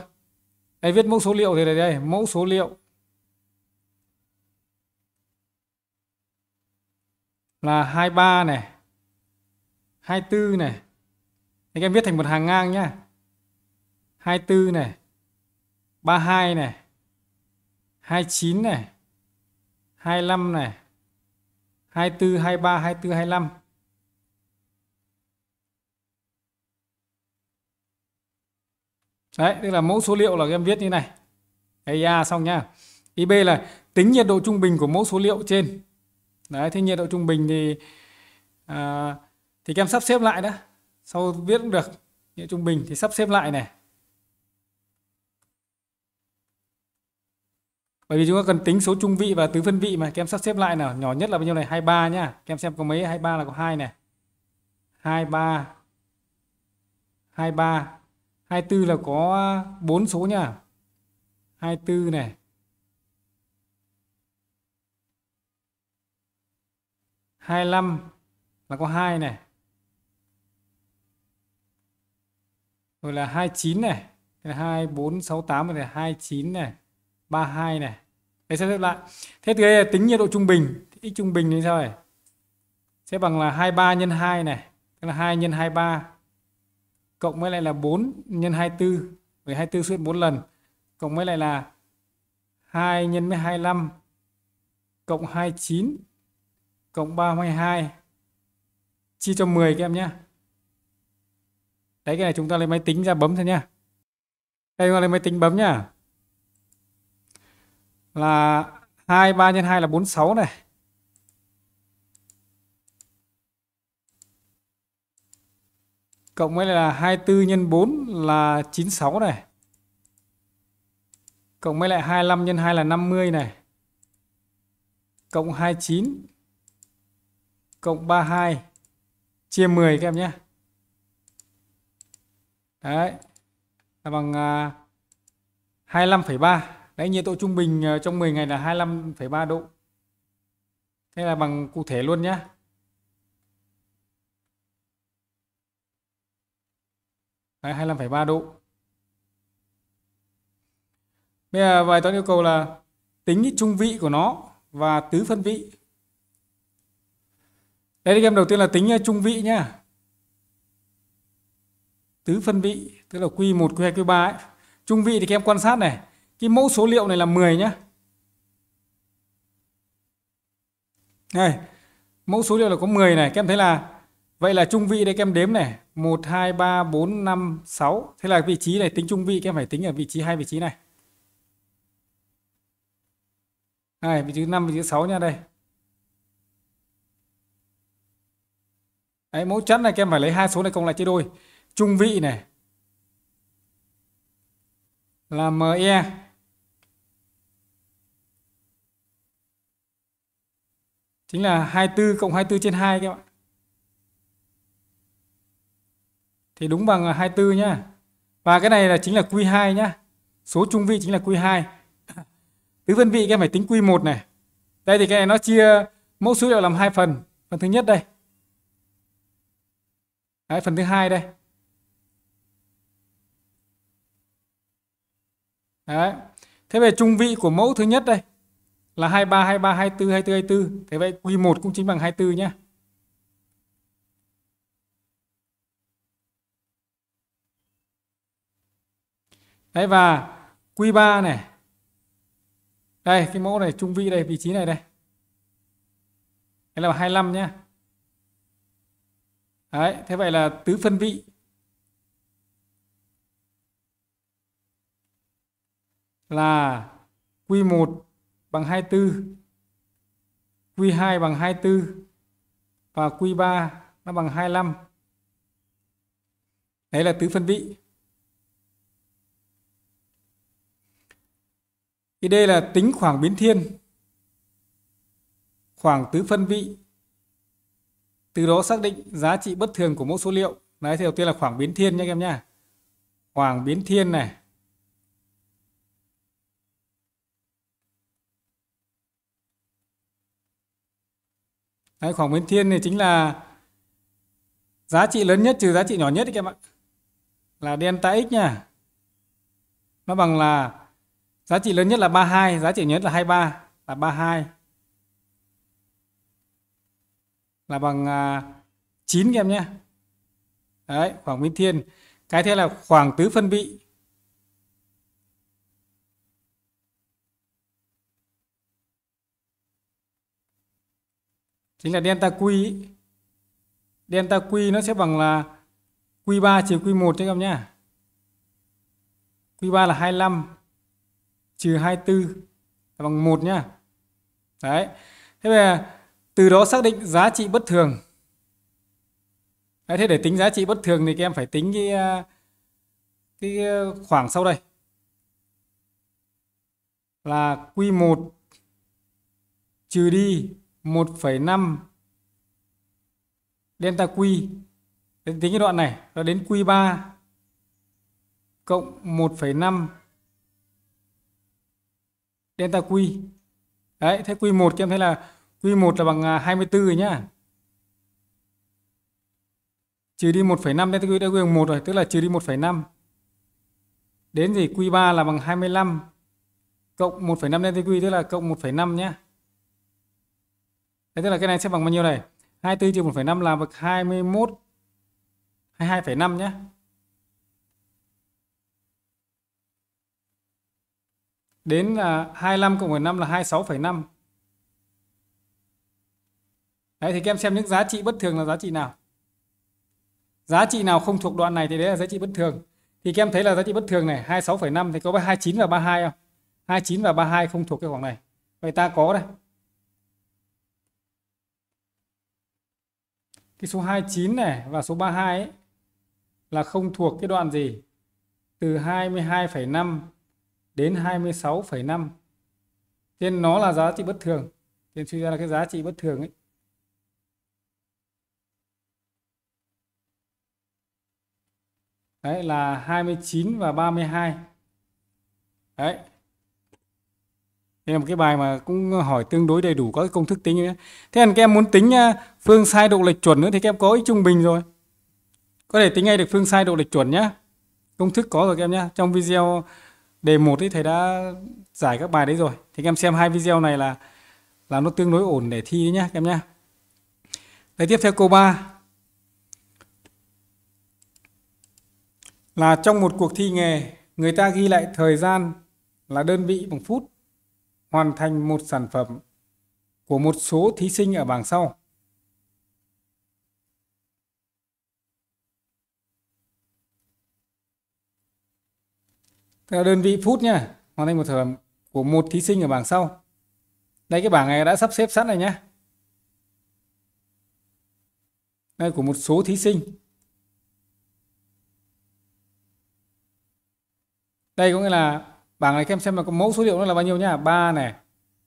Đây viết mẫu số liệu thì đây, đây mẫu số liệu là 23 này, 24 này, anh em viết thành một hàng ngang nhá 24 này 32 này 29 này 25 này 24 23 24 25 Đấy, tức là mẫu số liệu là em viết như này. A xong nhá. b là tính nhiệt độ trung bình của mẫu số liệu trên. Đấy, thế nhiệt độ trung bình thì à, thì các em sắp xếp lại đó sau viết cũng được nghĩa trung bình thì sắp xếp lại này bởi vì chúng ta cần tính số trung vị và tứ phân vị mà các em sắp xếp lại nào nhỏ nhất là bao nhiêu này 23 nhá các em xem có mấy 23 là có hai này 23 23 24 là có bốn số nhá 24 này hai năm là có hai này rồi là 29 này là 2468 rồi là 29 này 32 này đấy sẽ lại thế thì là tính nhiệt độ trung bình x trung bình như sao này sẽ bằng là 23 nhân 2 này tức là 2 nhân 23 cộng với lại là 4 nhân 24 với 24 xuyên 4 lần cộng với lại là 2 nhân với 25 cộng 29 cộng 32 chia cho 10 các em nhé đấy cái này chúng ta lấy máy tính ra bấm thôi nha. đây chúng ta lấy máy tính bấm nhá là 2 3 x 2 là 46 này cộng với là 24 nhân 4 là 96 này cộng với lại 25 nhân 2 là 50 này cộng 29 cộng 32 chia 10 các em nhé đấy là bằng 25,3 à, đấy nhiệt độ trung bình à, trong 10 ngày là 25,3 độ thế là bằng cụ thể luôn nhé Đấy, 25,3 độ. Bây giờ bài toán yêu cầu là tính trung vị của nó và tứ phân vị. Đây game đầu tiên là tính à, trung vị nhá tứ phân vị tức là Q1, Q2, Q3 ấy. Trung vị thì các em quan sát này, cái mẫu số liệu này là 10 nhá Này, mẫu số liệu là có 10 này, các em thấy là vậy là trung vị đây các em đếm này, 1 2 3 4 5 6. Thế là vị trí này tính trung vị các em phải tính ở vị trí hai vị trí này. Này, vị trí 5 vị trí 6 nha đây. Đấy, mẫu chẵn này các em phải lấy hai số này cộng lại chia đôi trung vị này là ME chính là 24 cộng 24 trên 2 các bạn thì đúng bằng 24 nhá và cái này là chính là Q2 nhá số trung vị chính là Q2 tứ phân vị các em phải tính Q1 này đây thì cái này nó chia mẫu số liệu làm hai phần phần thứ nhất đây Đấy, phần thứ hai đây Đấy. Thế về trung vị của mẫu thứ nhất đây là 23, 23, 24, 24, 24. Thế vậy Q1 cũng chính bằng 24 nhé. Đấy và Q3 này. Đây cái mẫu này trung vị đây vị trí này đây. Đây là 25 nhé. Đấy, thế vậy là tứ phân vị là Q1 bằng 24, Q2 bằng 24 và Q3 nó bằng 25. Đấy là tứ phân vị. Cái đây là tính khoảng biến thiên, khoảng tứ phân vị. Từ đó xác định giá trị bất thường của mẫu số liệu. Đấy thì đầu tiên là khoảng biến thiên nhé, các em nha. Khoảng biến thiên này Đấy, khoảng biến thiên thì chính là giá trị lớn nhất trừ giá trị nhỏ nhất đấy các bạn là delta x nha nó bằng là giá trị lớn nhất là 32 giá trị nhỏ nhất là 23 là 32 là bằng à, 9 các em nhé đấy khoảng biến thiên cái thế là khoảng tứ phân vị chính là delta Q delta Q nó sẽ bằng là Q3 trừ Q1 các em nhá. Q3 là 25 trừ 24 là bằng 1 nhá. Đấy. Thế về từ đó xác định giá trị bất thường. Đấy, thế để tính giá trị bất thường thì các em phải tính cái ờ, cái ờ, khoảng sau đây là Q1 trừ đi 1,5 delta Q đến tính cái đoạn này nó đến Q3 cộng 1,5 delta Q đấy thế Q1 các em thấy là Q1 là bằng 24 à, rồi nhá trừ đi 1,5 delta Q đã quy bằng 1 rồi tức là trừ đi 1,5 đến gì Q3 là bằng 25 cộng 1,5 delta Q tức là cộng 1,5 nhá thế tức là cái này sẽ bằng bao nhiêu này 24 trừ 1,5 là bậc 21 22,5 nhé đến à, là 25 cộng 15 là 26,5 đấy thì các em xem những giá trị bất thường là giá trị nào giá trị nào không thuộc đoạn này thì đấy là giá trị bất thường thì các em thấy là giá trị bất thường này 26,5 thì có với 29 và 32 không 29 và 32 không thuộc cái khoảng này vậy ta có đây cái số 29 này và số 32 ấy, là không thuộc cái đoạn gì từ 22,5 đến 26,5 nên nó là giá trị bất thường nên suy ra là cái giá trị bất thường ấy đấy là 29 và 32 đấy đây là một cái bài mà cũng hỏi tương đối đầy đủ các công thức tính nữa. Thế còn các em muốn tính à, phương sai độ lệch chuẩn nữa thì các em có ích trung bình rồi. Có thể tính ngay được phương sai độ lệch chuẩn nhá. Công thức có rồi các em nhá. Trong video đề một thì thầy đã giải các bài đấy rồi. Thì các em xem hai video này là là nó tương đối ổn để thi nhé các em nhá. Đấy tiếp theo câu 3. Là trong một cuộc thi nghề, người ta ghi lại thời gian là đơn vị bằng phút hoàn thành một sản phẩm của một số thí sinh ở bảng sau. là đơn vị phút nha, hoàn thành một sản phẩm của một thí sinh ở bảng sau. Đây cái bảng này đã sắp xếp sẵn rồi nhé. Đây của một số thí sinh. Đây có nghĩa là bảng này các em xem là có mẫu số liệu nó là bao nhiêu nhá 3 này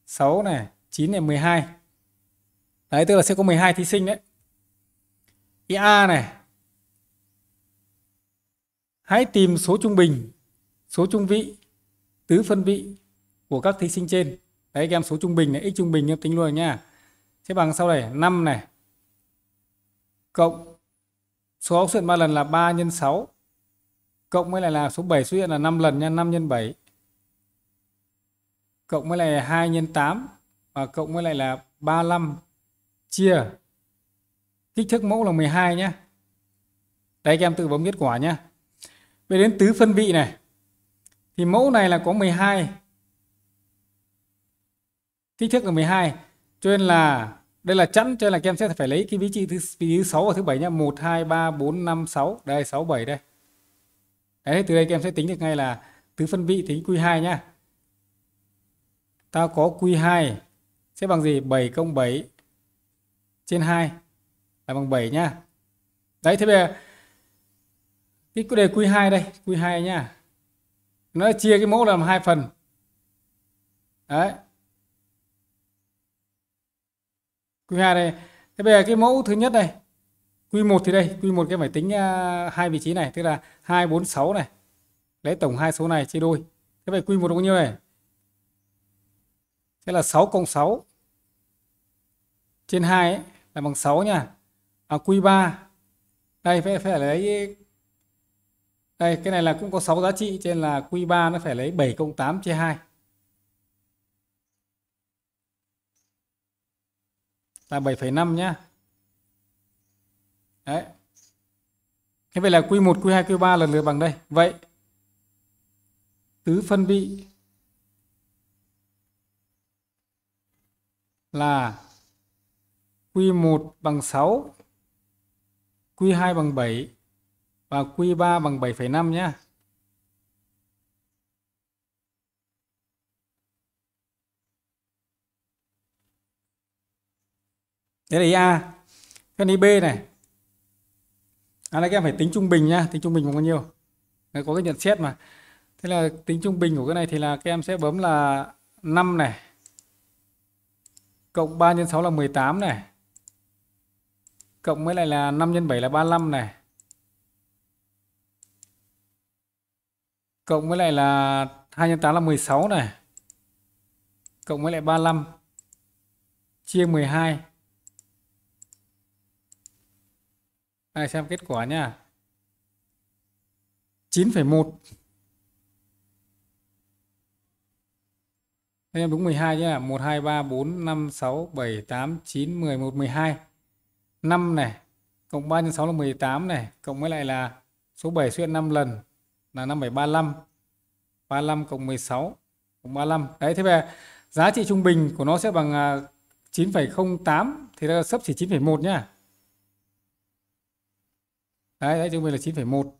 6 này 9 này 12 đấy tức là sẽ có 12 thí sinh đấy a này hãy tìm số trung bình số trung vị tứ phân vị của các thí sinh trên đấy các em số trung bình này x trung bình em tính luôn nha sẽ bằng sau này 5 này cộng số xuất hiện ba lần là 3 nhân 6 cộng với lại là số 7 xuất hiện là 5 lần nha 5 nhân 7 cộng với lại 2 nhân 8 và cộng với lại là 35 chia kích thước mẫu là 12 nhé. Đấy các em tự bấm kết quả nhé. Về đến tứ phân vị này thì mẫu này là có 12 kích thước là 12 cho nên là đây là chẵn cho nên là các em sẽ phải lấy cái vị trí thứ, vị trí 6 và thứ 7 nhá 1 2 3 4 5 6 đây 6 7 đây đấy từ đây các em sẽ tính được ngay là tứ phân vị tính Q2 nhá ta có Q2 sẽ bằng gì? 7 cộng 7 trên 2 là bằng 7 nhá. Đấy thế bây giờ cái đề Q2 đây, Q2 nhá. Nó chia cái mẫu làm hai phần. Đấy. Q2 đây. Thế bây giờ cái mẫu thứ nhất này Q1 thì đây, Q1 cái phải tính à, hai vị trí này, tức là 246 này. Lấy tổng hai số này chia đôi. Thế vậy Q1 là bao nhiêu này? Thế là 6 cộng 6 trên 2 ấy, là bằng 6 nha. À, Q3 đây phải, phải lấy đây cái này là cũng có 6 giá trị trên là Q3 nó phải lấy 7 cộng 8 chia 2. Là 7,5 nhá. Đấy. Thế vậy là Q1, Q2, Q3 lần lượt bằng đây. Vậy tứ phân vị là Q1 bằng 6, Q2 bằng 7 và Q3 bằng 7,5 nhé. Đấy là ý A. Cái này B này. À, là các em phải tính trung bình nhá, tính trung bình bằng bao nhiêu. Đấy, có cái nhận xét mà. Thế là tính trung bình của cái này thì là các em sẽ bấm là 5 này cộng 3 nhân 6 là 18 này cộng với lại là 5 nhân 7 là 35 này cộng với lại là 2 nhân 8 là 16 này cộng với lại 35 chia 12 ai xem kết quả nha 9,1 anh em đúng 12 nhé 1 2 3 4 5 6 7 8 9 10 11 12 5 này cộng 3 nhân 6 là 18 này cộng với lại là số 7 xuyên hiện 5 lần là 5735 35 cộng 16 cộng 35 đấy thế về giá trị trung bình của nó sẽ bằng 9,08 à, thì là sấp xỉ 9,1 nhá đấy, đấy trung bình là 9,1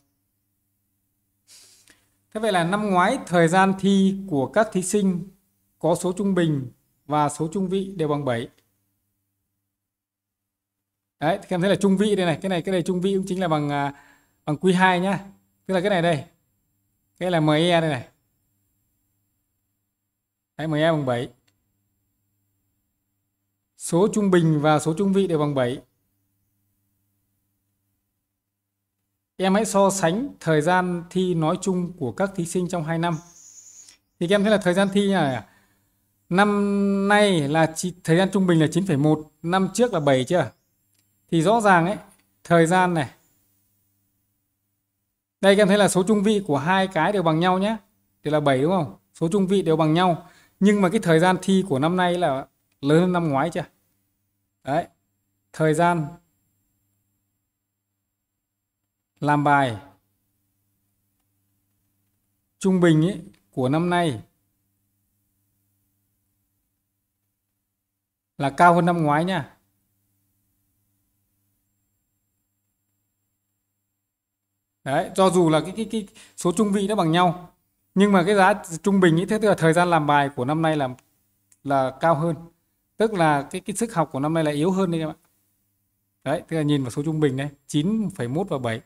Thế vậy là năm ngoái thời gian thi của các thí sinh có số trung bình và số trung vị đều bằng 7. Đấy, các em thấy là trung vị đây này, cái này cái này trung vị cũng chính là bằng à, bằng Q2 nhá. Tức là cái này đây. Cái là ME đây này. Đấy, ME bằng 7. Số trung bình và số trung vị đều bằng 7. Em hãy so sánh thời gian thi nói chung của các thí sinh trong 2 năm. Thì các em thấy là thời gian thi này à? Năm nay là thời gian trung bình là 9,1, năm trước là 7 chưa? Thì rõ ràng ấy, thời gian này. Đây các em thấy là số trung vị của hai cái đều bằng nhau nhé. Thì là 7 đúng không? Số trung vị đều bằng nhau. Nhưng mà cái thời gian thi của năm nay là lớn hơn năm ngoái chưa? Đấy. Thời gian làm bài trung bình ấy, của năm nay là cao hơn năm ngoái nha. Đấy, cho dù là cái cái cái số trung vị nó bằng nhau nhưng mà cái giá trung bình ý thế tức là thời gian làm bài của năm nay là là cao hơn. Tức là cái cái sức học của năm nay là yếu hơn đấy các bạn. Đấy, tức là nhìn vào số trung bình này, 9,1 và 7.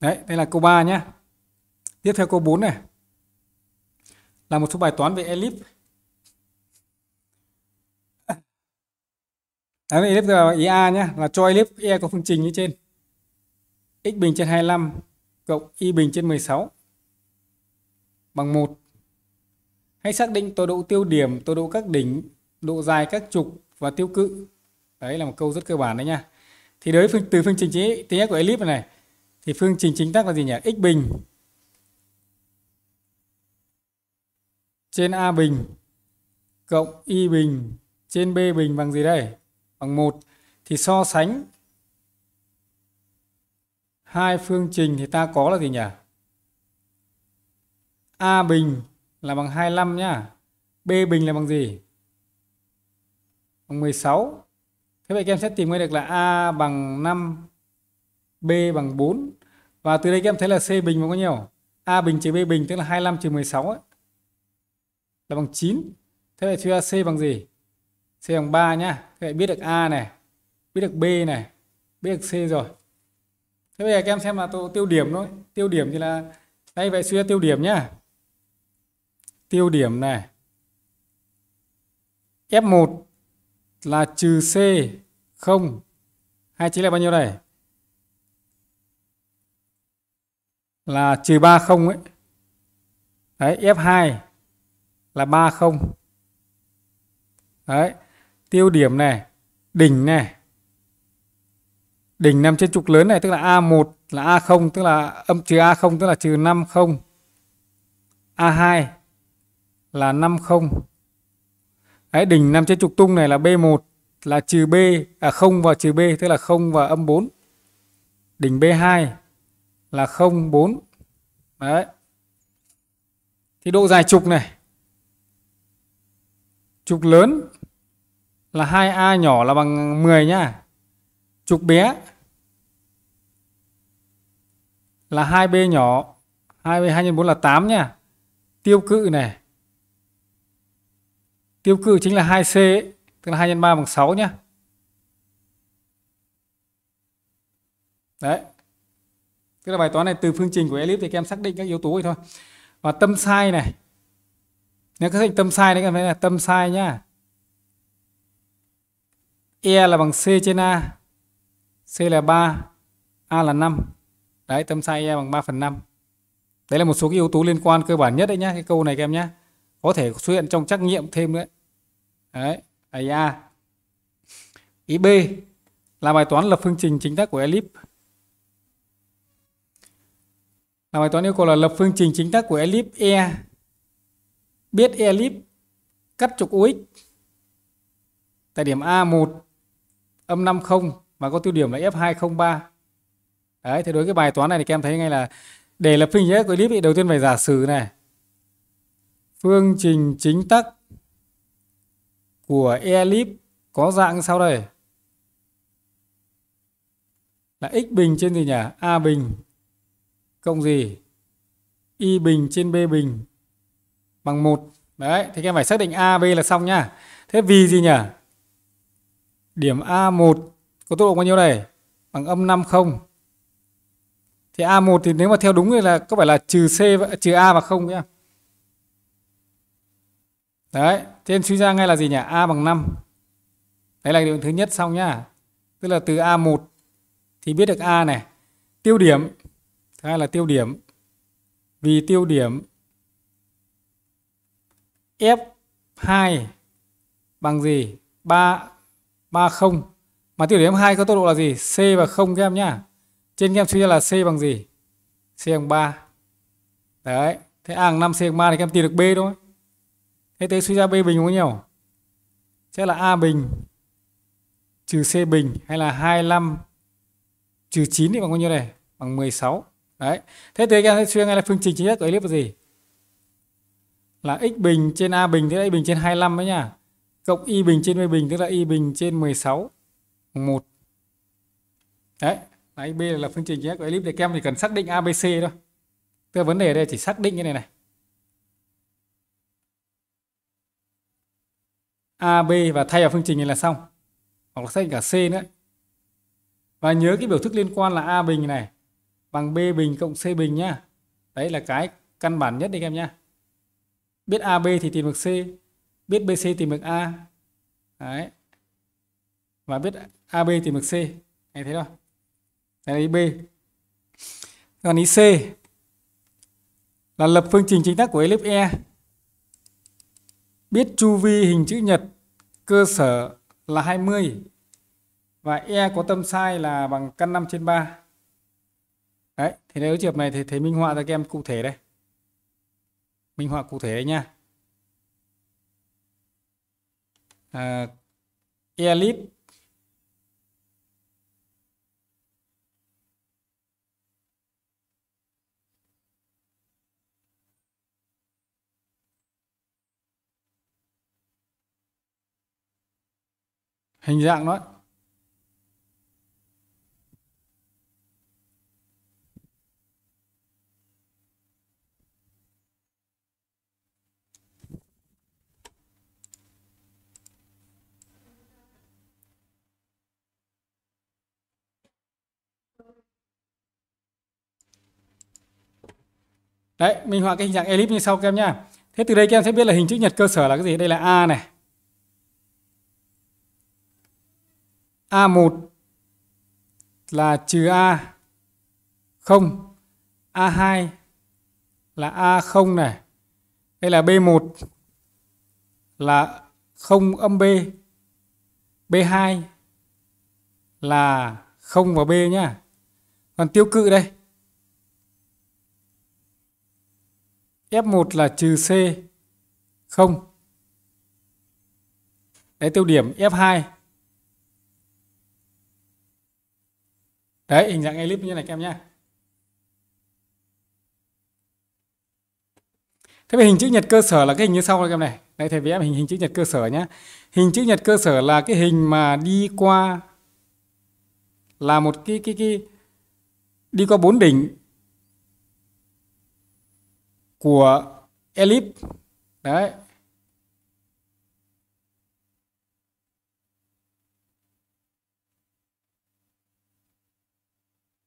Đấy, đây là câu 3 nhá. Tiếp theo câu 4 này là một số bài toán về elip. Đấy, ellipse là ý A nhé, là cho elip E có phương trình như trên. x bình trên 25 cộng y bình trên 16 bằng 1. Hãy xác định tọa độ tiêu điểm, tọa độ các đỉnh, độ dài các trục và tiêu cự. Đấy là một câu rất cơ bản đấy nha. Thì đối phương từ phương trình chính tính của elip này thì phương trình chính tắc là gì nhỉ? x bình trên A bình cộng Y bình trên B bình bằng gì đây? Bằng 1. Thì so sánh hai phương trình thì ta có là gì nhỉ? A bình là bằng 25 nhá. B bình là bằng gì? Bằng 16. Thế vậy các em sẽ tìm ra được là A bằng 5, B bằng 4. Và từ đây các em thấy là C bình bằng bao nhiêu? A bình trừ B bình tức là 25 trừ 16 ấy là bằng 9. Thế vậy thưa C bằng gì? C bằng 3 nhá. Thế vậy biết được A này, biết được B này, biết được C rồi. Thế bây giờ các em xem là tôi tiêu điểm thôi. Tiêu điểm thì là đây vậy suy ra tiêu điểm nhá. Tiêu điểm này. F1 là trừ C 0 hai chính là bao nhiêu đây? Là trừ 3 0 ấy. Đấy F2 là ba không đấy tiêu điểm này đỉnh này đỉnh nằm trên trục lớn này tức là A1 là A0 tức là âm trừ A0 tức là trừ 50 A2 là 50 Đấy, đỉnh nằm trên trục tung này là B1 là trừ B à 0 và trừ B tức là 0 và âm 4 đỉnh B2 là 0 4 đấy thì độ dài trục này Trục lớn là 2A nhỏ là bằng 10 nhá. Trục bé là 2B nhỏ 2 2 x 4 là 8 nhá. Tiêu cự này. Tiêu cự chính là 2C, tức là 2 x 3 bằng 6 nhá. Đấy. Tức là bài toán này từ phương trình của elip thì các em xác định các yếu tố vậy thôi. Và tâm sai này nếu các lệnh tâm sai đấy các thấy là tâm sai nhá E là bằng C trên A C là 3 A là 5 Đấy tâm sai E bằng 3 phần 5 Đấy là một số cái yếu tố liên quan cơ bản nhất đấy nhá Cái câu này các em nhá Có thể xuất hiện trong trắc nghiệm thêm nữa Đấy Đấy A Ý B Là bài toán lập phương trình chính tắc của elip Là bài toán yêu cầu là lập phương trình chính tắc của elip E biết elip cắt trục UX tại điểm A1 âm 50 và có tiêu điểm là F203. Đấy, thì đối với cái bài toán này thì các em thấy ngay là để lập phương trình của elip thì đầu tiên phải giả sử này. Phương trình chính tắc của elip có dạng sau đây là x bình trên gì nhỉ? A bình cộng gì? Y bình trên B bình bằng một đấy thì các em phải xác định a b là xong nhá thế vì gì nhỉ điểm a 1 có tốc độ bao nhiêu này bằng âm 50 thì a 1 thì nếu mà theo đúng thì là có phải là trừ c trừ a và không nhá đấy trên suy ra ngay là gì nhỉ a bằng 5 đấy là điều thứ nhất xong nhá tức là từ a 1 thì biết được a này tiêu điểm thứ hai là tiêu điểm vì tiêu điểm F2 bằng gì? 3 30. Mà tiêu điểm F2 có tốc độ là gì? C và 0 các em nhá. Trên các em suy ra là C bằng gì? C bằng 3. Đấy, thế A bằng 5 C bằng 3 thì các em tìm được B đúng không Thế thế suy ra B bình bao nhiêu? Sẽ là A bình trừ C bình hay là 25 trừ 9 thì bằng bao nhiêu này? Bằng 16. Đấy. Thế thì các em sẽ suy ra ngay là phương trình chính xác của elip là gì? là x bình trên a bình tức là y bình trên 25 đấy nhá. Cộng y bình trên b bình tức là y bình trên 16 1. Đấy, Đấy, B là phương trình chính của elip đề kem thì cần xác định ABC thôi. Tức là vấn đề ở đây chỉ xác định như này này. AB và thay vào phương trình này là xong. Hoặc là xác định cả C nữa. Và nhớ cái biểu thức liên quan là A bình này bằng B bình cộng C bình nhá. Đấy là cái căn bản nhất đấy các em nhá biết AB thì tìm được C biết BC tìm được A đấy và biết AB tìm được C này thấy không đây là ý B còn ý C là lập phương trình chính tắc của elip E biết chu vi hình chữ nhật cơ sở là 20 và E có tâm sai là bằng căn 5 trên 3 đấy thì nếu trường hợp này thì thấy minh họa cho các em cụ thể đây minh họa cụ thể nha à, elip hình dạng đó Đấy, mình họa cái hình dạng elip như sau các em nhá. Thế từ đây các em sẽ biết là hình chữ nhật cơ sở là cái gì? Đây là A này. A1 là trừ A 0. A2 là A0 này. Đây là B1 là 0 âm B. B2 là 0 và B nhá. Còn tiêu cự đây F1 là trừ C 0. Đấy tiêu điểm F2. Đấy hình dạng elip như này các em nhé. Thế về hình chữ nhật cơ sở là cái hình như sau này các em này. Đây thầy vẽ hình hình chữ nhật cơ sở nhé. Hình chữ nhật cơ sở là cái hình mà đi qua là một cái cái cái đi qua bốn đỉnh của elip đấy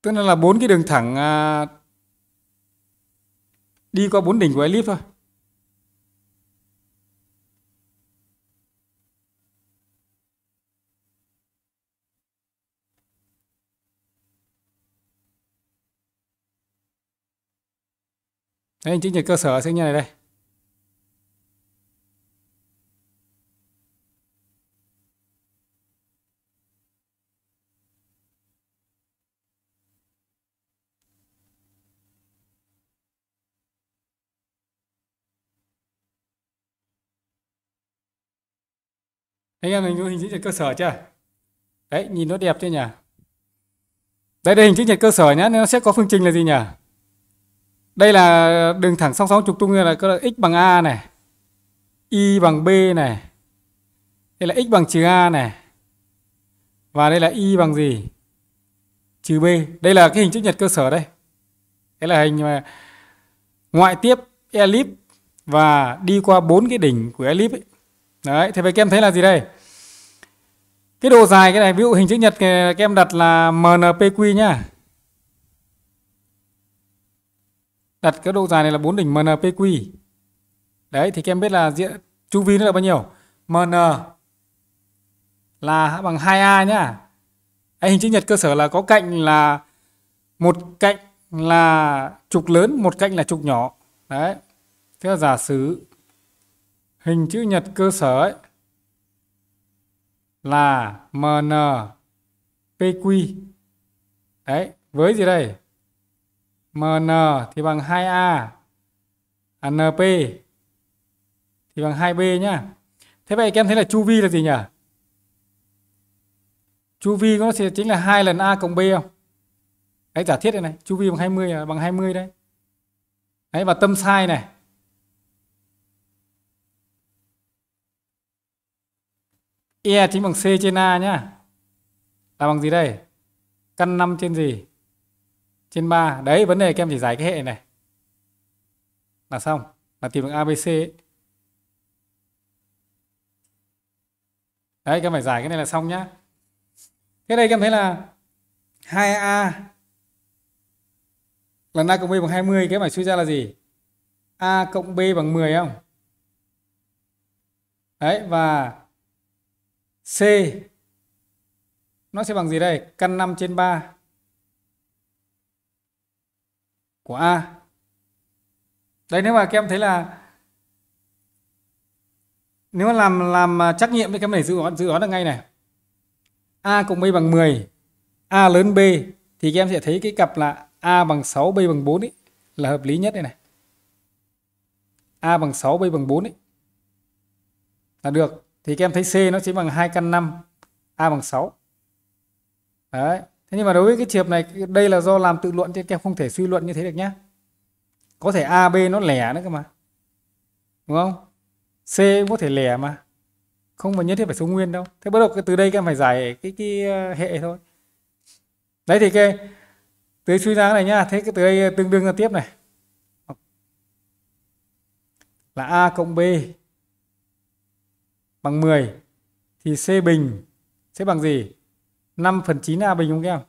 tức là bốn cái đường thẳng à, đi qua bốn đỉnh của elip thôi Thế hình chữ nhật cơ sở sẽ như này đây. anh em mình hình chữ nhật cơ sở chưa đấy nhìn nó đẹp chưa nhỉ đây đây hình chữ nhật cơ sở nhá nó sẽ có phương trình là gì nhỉ đây là đường thẳng song song trục tung là có là x bằng a này y bằng b này đây là x bằng trừ a này và đây là y bằng gì trừ b đây là cái hình chữ nhật cơ sở đây đây là hình mà ngoại tiếp elip và đi qua bốn cái đỉnh của elip ấy. đấy thế vậy các em thấy là gì đây cái độ dài cái này ví dụ hình chữ nhật các em đặt là mnpq nhá đặt cái độ dài này là bốn đỉnh MNPQ đấy thì các em biết là diện chu vi nó là bao nhiêu MN là bằng 2A nhá Đấy, hình chữ nhật cơ sở là có cạnh là một cạnh là trục lớn một cạnh là trục nhỏ đấy thế là giả sử hình chữ nhật cơ sở ấy là mn pq đấy với gì đây MN thì bằng 2A NP thì bằng 2B nhá. Thế vậy các em thấy là chu vi là gì nhỉ? Chu vi nó sẽ chính là hai lần A cộng B không? Đấy giả thiết đây này, chu vi bằng 20 là bằng 20 đấy. Đấy và tâm sai này. E chính bằng C trên A nhá. Là bằng gì đây? Căn 5 trên gì? trên 3. Đấy, vấn đề các em chỉ giải cái hệ này. Là xong, là tìm được ABC. Ấy. Đấy, các em phải giải cái này là xong nhá. Thế đây các em thấy là 2A là A cộng B bằng 20, các em phải suy ra là gì? A cộng B bằng 10 không? Đấy, và C nó sẽ bằng gì đây? Căn 5 trên 3 của A. Đấy nếu mà các em thấy là nếu mà làm làm à, trắc nghiệm thì các em này dự đoán dự đoán được ngay này. A cộng B bằng 10, A lớn B thì các em sẽ thấy cái cặp là A bằng 6, B bằng 4 ấy là hợp lý nhất đây này. A bằng 6, B bằng 4 ấy là được. Thì các em thấy C nó chỉ bằng 2 căn 5, A bằng 6. Đấy, Thế nhưng mà đối với cái trường này đây là do làm tự luận chứ em không thể suy luận như thế được nhá. Có thể A B nó lẻ nữa cơ mà. Đúng không? C cũng có thể lẻ mà. Không mà nhất thiết phải số nguyên đâu. Thế bắt đầu từ đây các em phải giải cái cái ờ, hệ thôi. Đấy thì cái từ suy ra này nhá, thế cái từ đây ờ, tương đương ra tiếp này. Là A cộng B bằng 10 thì C bình sẽ bằng gì? 5 phần 9 A bình không các em?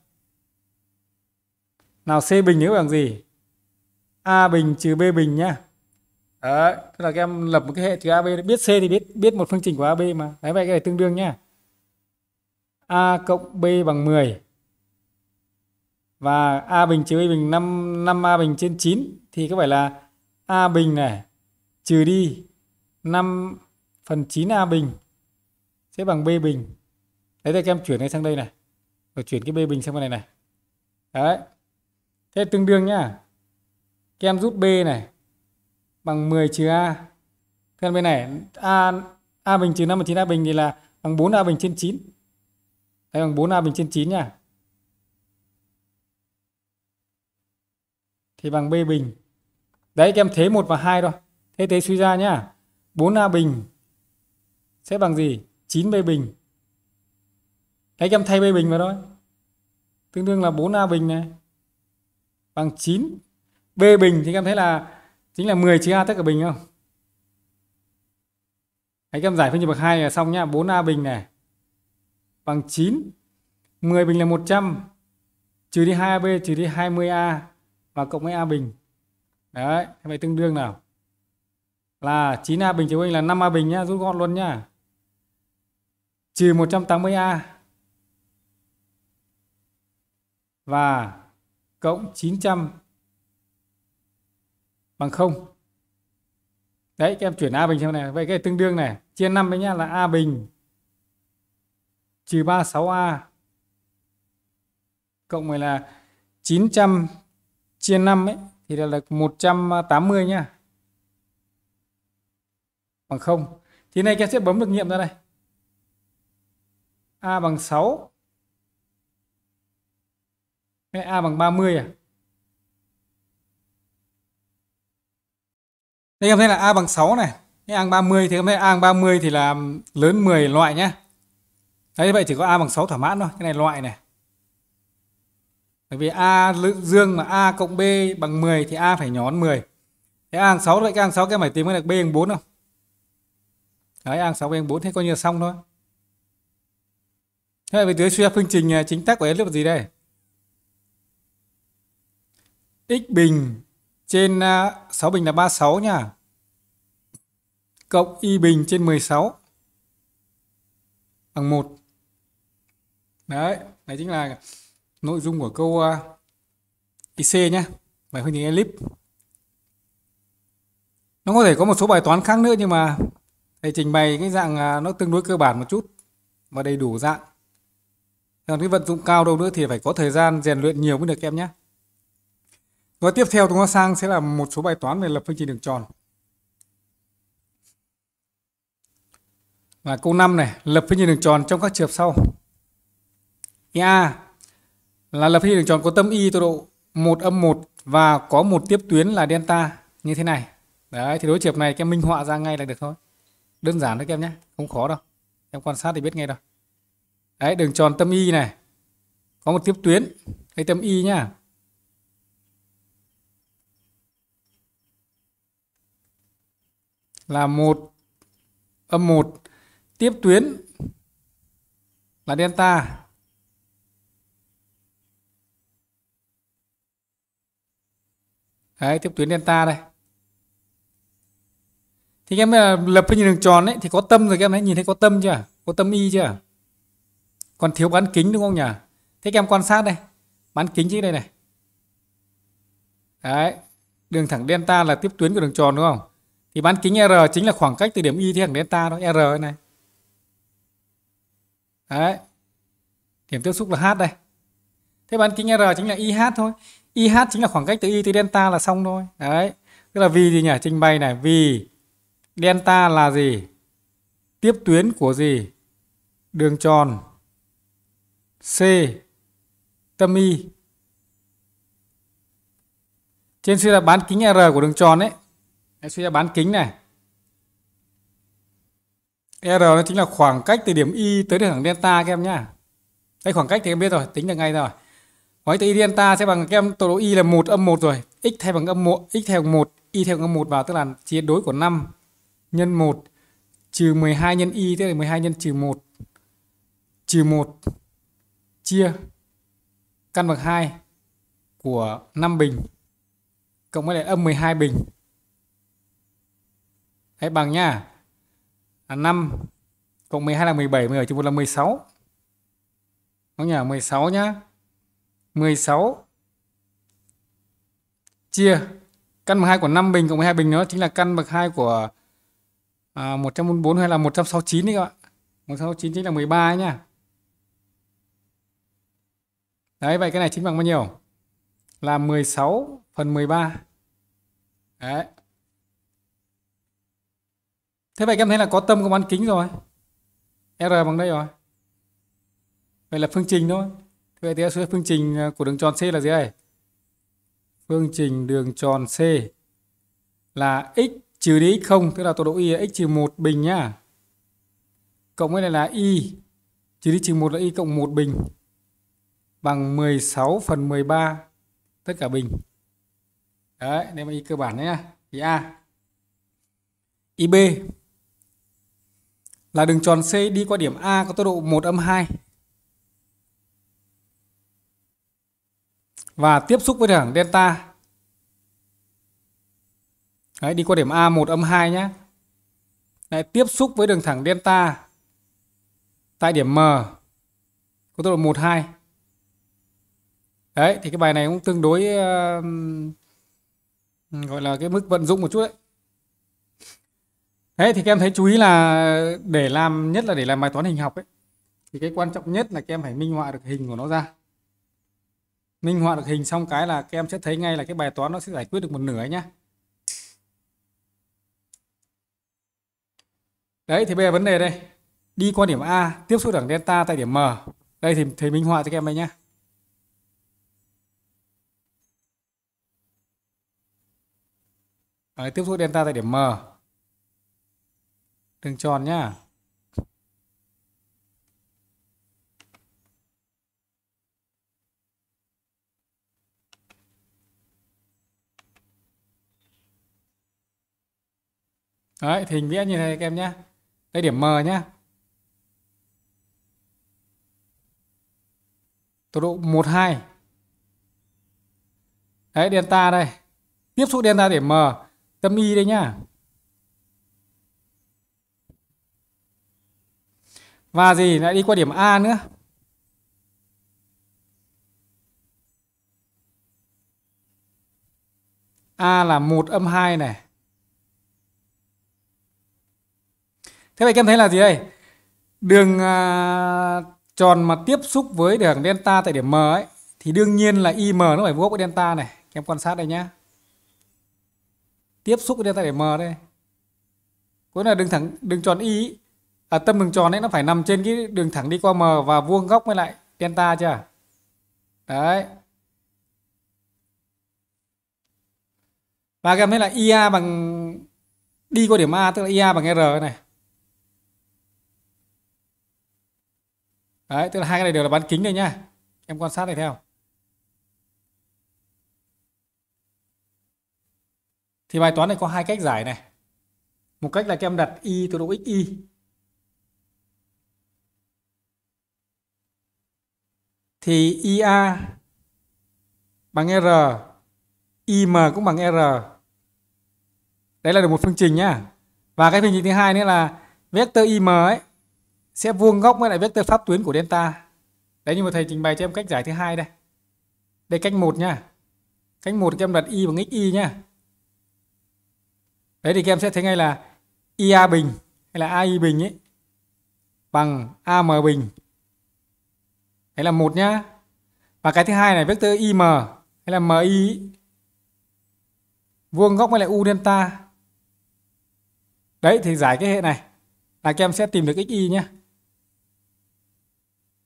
Nào C bình nếu bằng gì? A bình trừ B bình nhá. Đấy, tức là các em lập một cái hệ trừ AB biết C thì biết biết một phương trình của AB mà. Đấy vậy cái này tương đương nhá. A cộng B bằng 10. Và A bình trừ B bình 5 5A bình trên 9 thì có phải là A bình này trừ đi 5 phần 9 A bình sẽ bằng B bình. Đấy thì các em chuyển này sang đây này rồi chuyển cái bê bình sang bên này này đấy thế tương đương nhá kem rút b này bằng 10 trừ a thế bên này a a bình trừ 5 và 9 a bình thì là bằng 4 a bình trên 9 đấy bằng 4 a bình trên 9 nha thì bằng b bình đấy kem thế một và hai thôi thế thế suy ra nhá 4 a bình sẽ bằng gì 9 b bình đấy kem thay b bình vào thôi tương đương là 4A bình này bằng 9 B bình thì các em thấy là chính là 10 chia A tất cả bình không hãy em giải phân chia bậc 2 là xong nhá 4A bình này bằng 9 10 bình là 100 trừ đi 2AB trừ đi 20A và cộng với A bình đấy vậy tương đương nào là 9A bình trừ bình là 5A bình nhá rút gọn luôn nhá trừ 180A và cộng 900 bằng 0. Đấy, các em chuyển A bình sang này. Vậy cái tương đương này, chia 5 với nhá là A bình trừ 36A cộng với là 900 chia 5 ấy thì là được 180 nhá. Bằng 0. Thì này các em sẽ bấm được nghiệm ra đây. A bằng 6 cái A bằng 30 à? Đây em thấy là A bằng 6 này. Cái A bằng 30 thì em thấy A bằng 30 thì là lớn 10 loại nhá. Đấy vậy chỉ có A bằng 6 thỏa mãn thôi. Cái này loại này. Bởi vì A dương mà A cộng B bằng 10 thì A phải nhỏ hơn 10. Thế A bằng 6 vậy A bằng 6 em phải tìm cái được B bằng 4 không? Đấy A bằng 6 B bằng 4 thế coi như là xong thôi. Thế về dưới suy ra phương trình à, chính tắc của S lớp là gì đây? x bình trên 6 à, bình là 36 nha. Cộng y bình trên 16 bằng 1. Đấy, đấy chính là nội dung của câu à, IC nhé. Bài phương trình elip. Nó có thể có một số bài toán khác nữa nhưng mà thầy trình bày cái dạng à, nó tương đối cơ bản một chút và đầy đủ dạng. Còn cái vận dụng cao đâu nữa thì phải có thời gian rèn luyện nhiều mới được em nhé và tiếp theo chúng ta sang sẽ là một số bài toán về lập phương trình đường tròn. Và câu 5 này, lập phương trình đường tròn trong các trường sau. IA là lập phương trình đường tròn có tâm y tọa độ 1 âm 1 và có một tiếp tuyến là delta như thế này. Đấy thì đối trường này các em minh họa ra ngay là được thôi. Đơn giản thôi các em nhé, không khó đâu. Em quan sát thì biết ngay đâu Đấy, đường tròn tâm y này. Có một tiếp tuyến, cái tâm y nhá là một âm 1 tiếp tuyến là delta Đấy, tiếp tuyến delta đây. Thì em ờ, lập lên đường tròn ấy thì có tâm rồi các em thấy nhìn thấy có tâm chưa? Có tâm y chưa? Còn thiếu bán kính đúng không nhỉ? Thế các em quan sát đây. Bán kính chứ đây này. Đấy, đường thẳng delta là tiếp tuyến của đường tròn đúng không? thì bán kính R chính là khoảng cách từ điểm Y thẳng delta đó R này đấy điểm tiếp xúc là H đây thế bán kính R chính là IH thôi IH chính là khoảng cách từ Y tới delta là xong thôi đấy tức là vì gì nhỉ trình bày này vì delta là gì tiếp tuyến của gì đường tròn C tâm Y trên sư là bán kính R của đường tròn ấy suy ra bán kính này R nó chính là khoảng cách từ điểm Y tới đường thẳng delta các em nhá. Đây khoảng cách thì em biết rồi, tính được ngay rồi. Ngoáy từ Y delta sẽ bằng các em tọa độ Y là 1 âm 1 rồi. X thay bằng âm 1, x theo bằng 1, Y theo bằng âm 1 vào tức là chia đối của 5 nhân 1 trừ 12 nhân Y tức là 12 nhân trừ 1 trừ 1 chia căn bậc 2 của 5 bình cộng với lại âm 12 bình Đấy bằng nha. Là 5 cộng 12 là 17, 17 chia 1 là 16. Đúng nhỉ? 16 nhá. 16 chia căn bậc 2 của 5 bình cộng 12 bình nó chính là căn bậc 2 của à, 144 hay là 169 đấy các bạn. 169 chính là 13 ấy nhá. Đấy vậy cái này chính bằng bao nhiêu? Là 16 phần 13. Đấy. Thế vậy các em thấy là có tâm có bán kính rồi. R bằng đây rồi. Vậy là phương trình thôi. Thế vậy thì phương trình à, của đường tròn C là gì đây? Phương trình đường tròn C là x trừ đi x0, tức là tọa độ y là x trừ 1 bình nhá. Cộng với này là y trừ đi trừ 1 là y cộng 1 bình bằng 16 phần 13 tất cả bình. Đấy, đây là y cơ bản đấy nhá. Thì A. y b là đường tròn C đi qua điểm A có tốc độ 1 âm 2 và tiếp xúc với thẳng delta. Đấy, đi qua điểm A 1 âm 2 nhé. Đấy, tiếp xúc với đường thẳng delta tại điểm M có tốc độ 1 2. Đấy thì cái bài này cũng tương đối uh, gọi là cái mức vận dụng một chút đấy thế thì các em thấy chú ý là để làm nhất là để làm bài toán hình học ấy thì cái quan trọng nhất là các em phải minh họa được hình của nó ra minh họa được hình xong cái là các em sẽ thấy ngay là cái bài toán nó sẽ giải quyết được một nửa nhá đấy thì bây giờ vấn đề đây đi qua điểm A tiếp xúc thẳng delta tại điểm M đây thì thầy minh họa cho các em đây nhá đấy, tiếp xúc delta tại điểm M đường tròn nhá Đấy, hình vẽ như thế các em nhé. Đây điểm M nhá. Tọa độ 12. Đấy, delta đây. Tiếp xúc delta điểm M. Tâm Y đây nhá. Và gì lại đi qua điểm A nữa. A là 1 âm 2 này. Thế vậy các em thấy là gì đây? Đường à, tròn mà tiếp xúc với đường delta tại điểm M ấy thì đương nhiên là IM nó phải vuông với delta này. Các em quan sát đây nhá. Tiếp xúc với delta điểm M đây. Cuối là đường thẳng đường tròn Y à, tâm đường tròn ấy nó phải nằm trên cái đường thẳng đi qua m và vuông góc với lại delta chưa đấy và em thấy là ia bằng đi qua điểm a tức là ia bằng r này đấy tức là hai cái này đều là bán kính đây nhá em quan sát này theo thì bài toán này có hai cách giải này một cách là các em đặt y từ độ xy thì IA bằng R, IM cũng bằng R. Đấy là được một phương trình nhá. Và cái phương trình thứ hai nữa là vector IM ấy sẽ vuông góc với lại vector pháp tuyến của delta. Đấy nhưng mà thầy trình bày cho em cách giải thứ hai đây. Đây cách một nhá, Cách một các em đặt y bằng xy nhá. Đấy thì các em sẽ thấy ngay là IA bình hay là AI bình ấy bằng AM bình Đấy là một nhá. Và cái thứ hai này vector im hay là mi vuông góc với lại u delta. Đấy thì giải cái hệ này là các em sẽ tìm được xy nhé.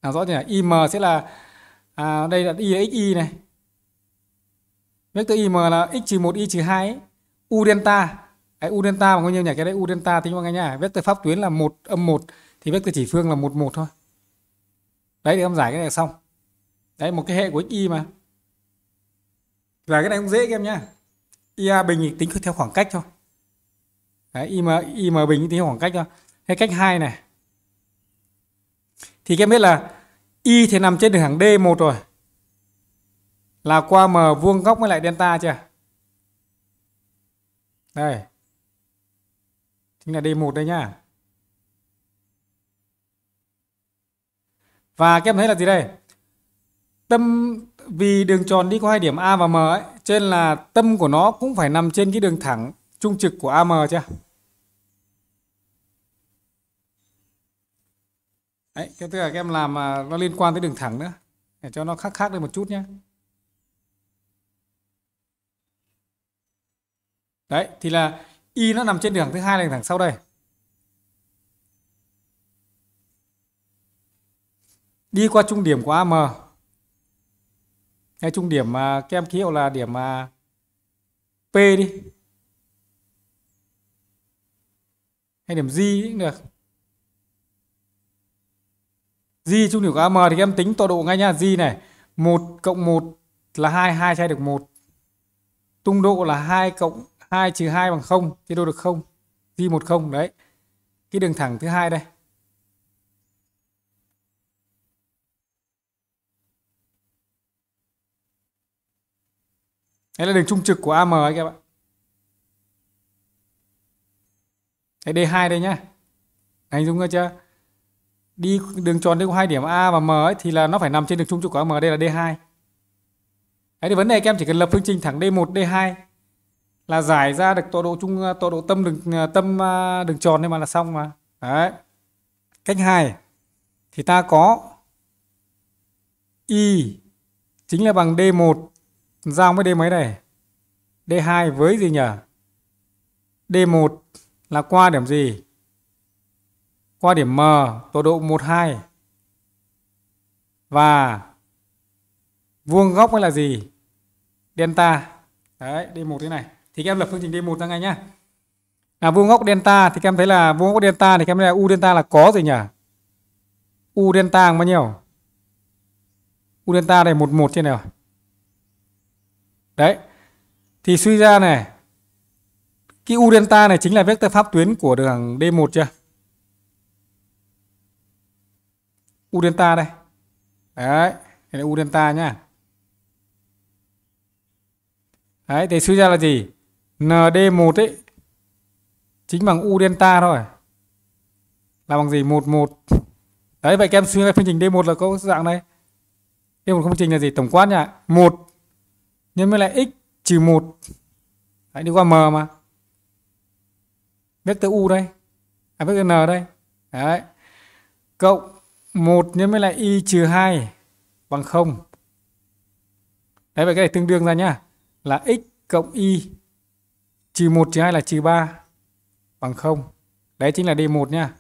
Làm rõ chưa? Im sẽ là à, đây là y là xy này. Vector im là x trừ một y trừ hai u delta. Đấy, u delta bằng bao nhiêu nhỉ? Cái đấy u delta tính bằng cái nhá. Vector pháp tuyến là một âm một thì vector chỉ phương là một một thôi đấy thì em giải cái này xong đấy một cái hệ của xy mà giải cái này cũng dễ các em nhá ia bình thì tính theo khoảng cách thôi đấy, im im bình tính theo khoảng cách thôi hay cách hai này thì các em biết là y thì nằm trên đường thẳng d 1 rồi là qua m vuông góc với lại delta chưa đây chính là d 1 đây nhá Và các em thấy là gì đây? Tâm vì đường tròn đi có hai điểm A và M ấy, cho nên là tâm của nó cũng phải nằm trên cái đường thẳng trung trực của AM chưa? Đấy, cái tức là các em làm mà nó liên quan tới đường thẳng nữa để cho nó khác khác lên một chút nhé. Đấy, thì là y nó nằm trên đường thứ hai là đường thẳng sau đây. đi qua trung điểm của AM hay trung điểm mà các em ký hiệu là điểm mà P đi hay điểm G cũng được G trung điểm của AM thì em tính tọa độ ngay nha G này 1 cộng 1 là 2 2 sai được 1 tung độ là 2 cộng 2 trừ 2 bằng 0 thì đâu được 0 G10 đấy cái đường thẳng thứ hai đây Đấy là đường trung trực của AM ấy các bạn. Đấy D2 đây nhá. Anh Dung nghe chưa? Đi đường tròn đi qua hai điểm A và M ấy thì là nó phải nằm trên đường trung trực của AM đây là D2. Đấy thì vấn đề các em chỉ cần lập phương trình thẳng D1, D2 là giải ra được tọa độ trung à, tọa độ tâm đường à, tâm à, đường tròn này mà là xong mà. Đấy. Cách 2 thì ta có y chính là bằng D1 Giao với D mấy này? D2 với gì nhỉ? D1 là qua điểm gì? Qua điểm M, tọa độ 1, 2. Và vuông góc ấy là gì? Delta. Đấy, D1 thế này. Thì các em lập phương trình D1 ra ngay nhá. À, vuông góc delta thì các em thấy là vuông góc delta thì các em thấy là u delta là có rồi nhỉ? U delta bao nhiêu? U delta này 11 trên này rồi đấy thì suy ra này cái u delta này chính là vectơ pháp tuyến của đường D1 chưa u delta đây đấy đây là u delta nhá đấy thì suy ra là gì ND1 ấy chính bằng u delta thôi là bằng gì 11 đấy vậy các em suy ra phương trình D1 là có dạng này D1 công trình là gì tổng quát nhá 1 nhân với lại x trừ 1 Đấy, đi qua m mà vector u đây à vector n đây Đấy. cộng 1 nhân với lại y trừ 2 bằng 0 đấy vậy cái này tương đương ra nhá là x cộng y trừ 1 trừ 2 là trừ 3 bằng 0 đấy chính là D1 nhá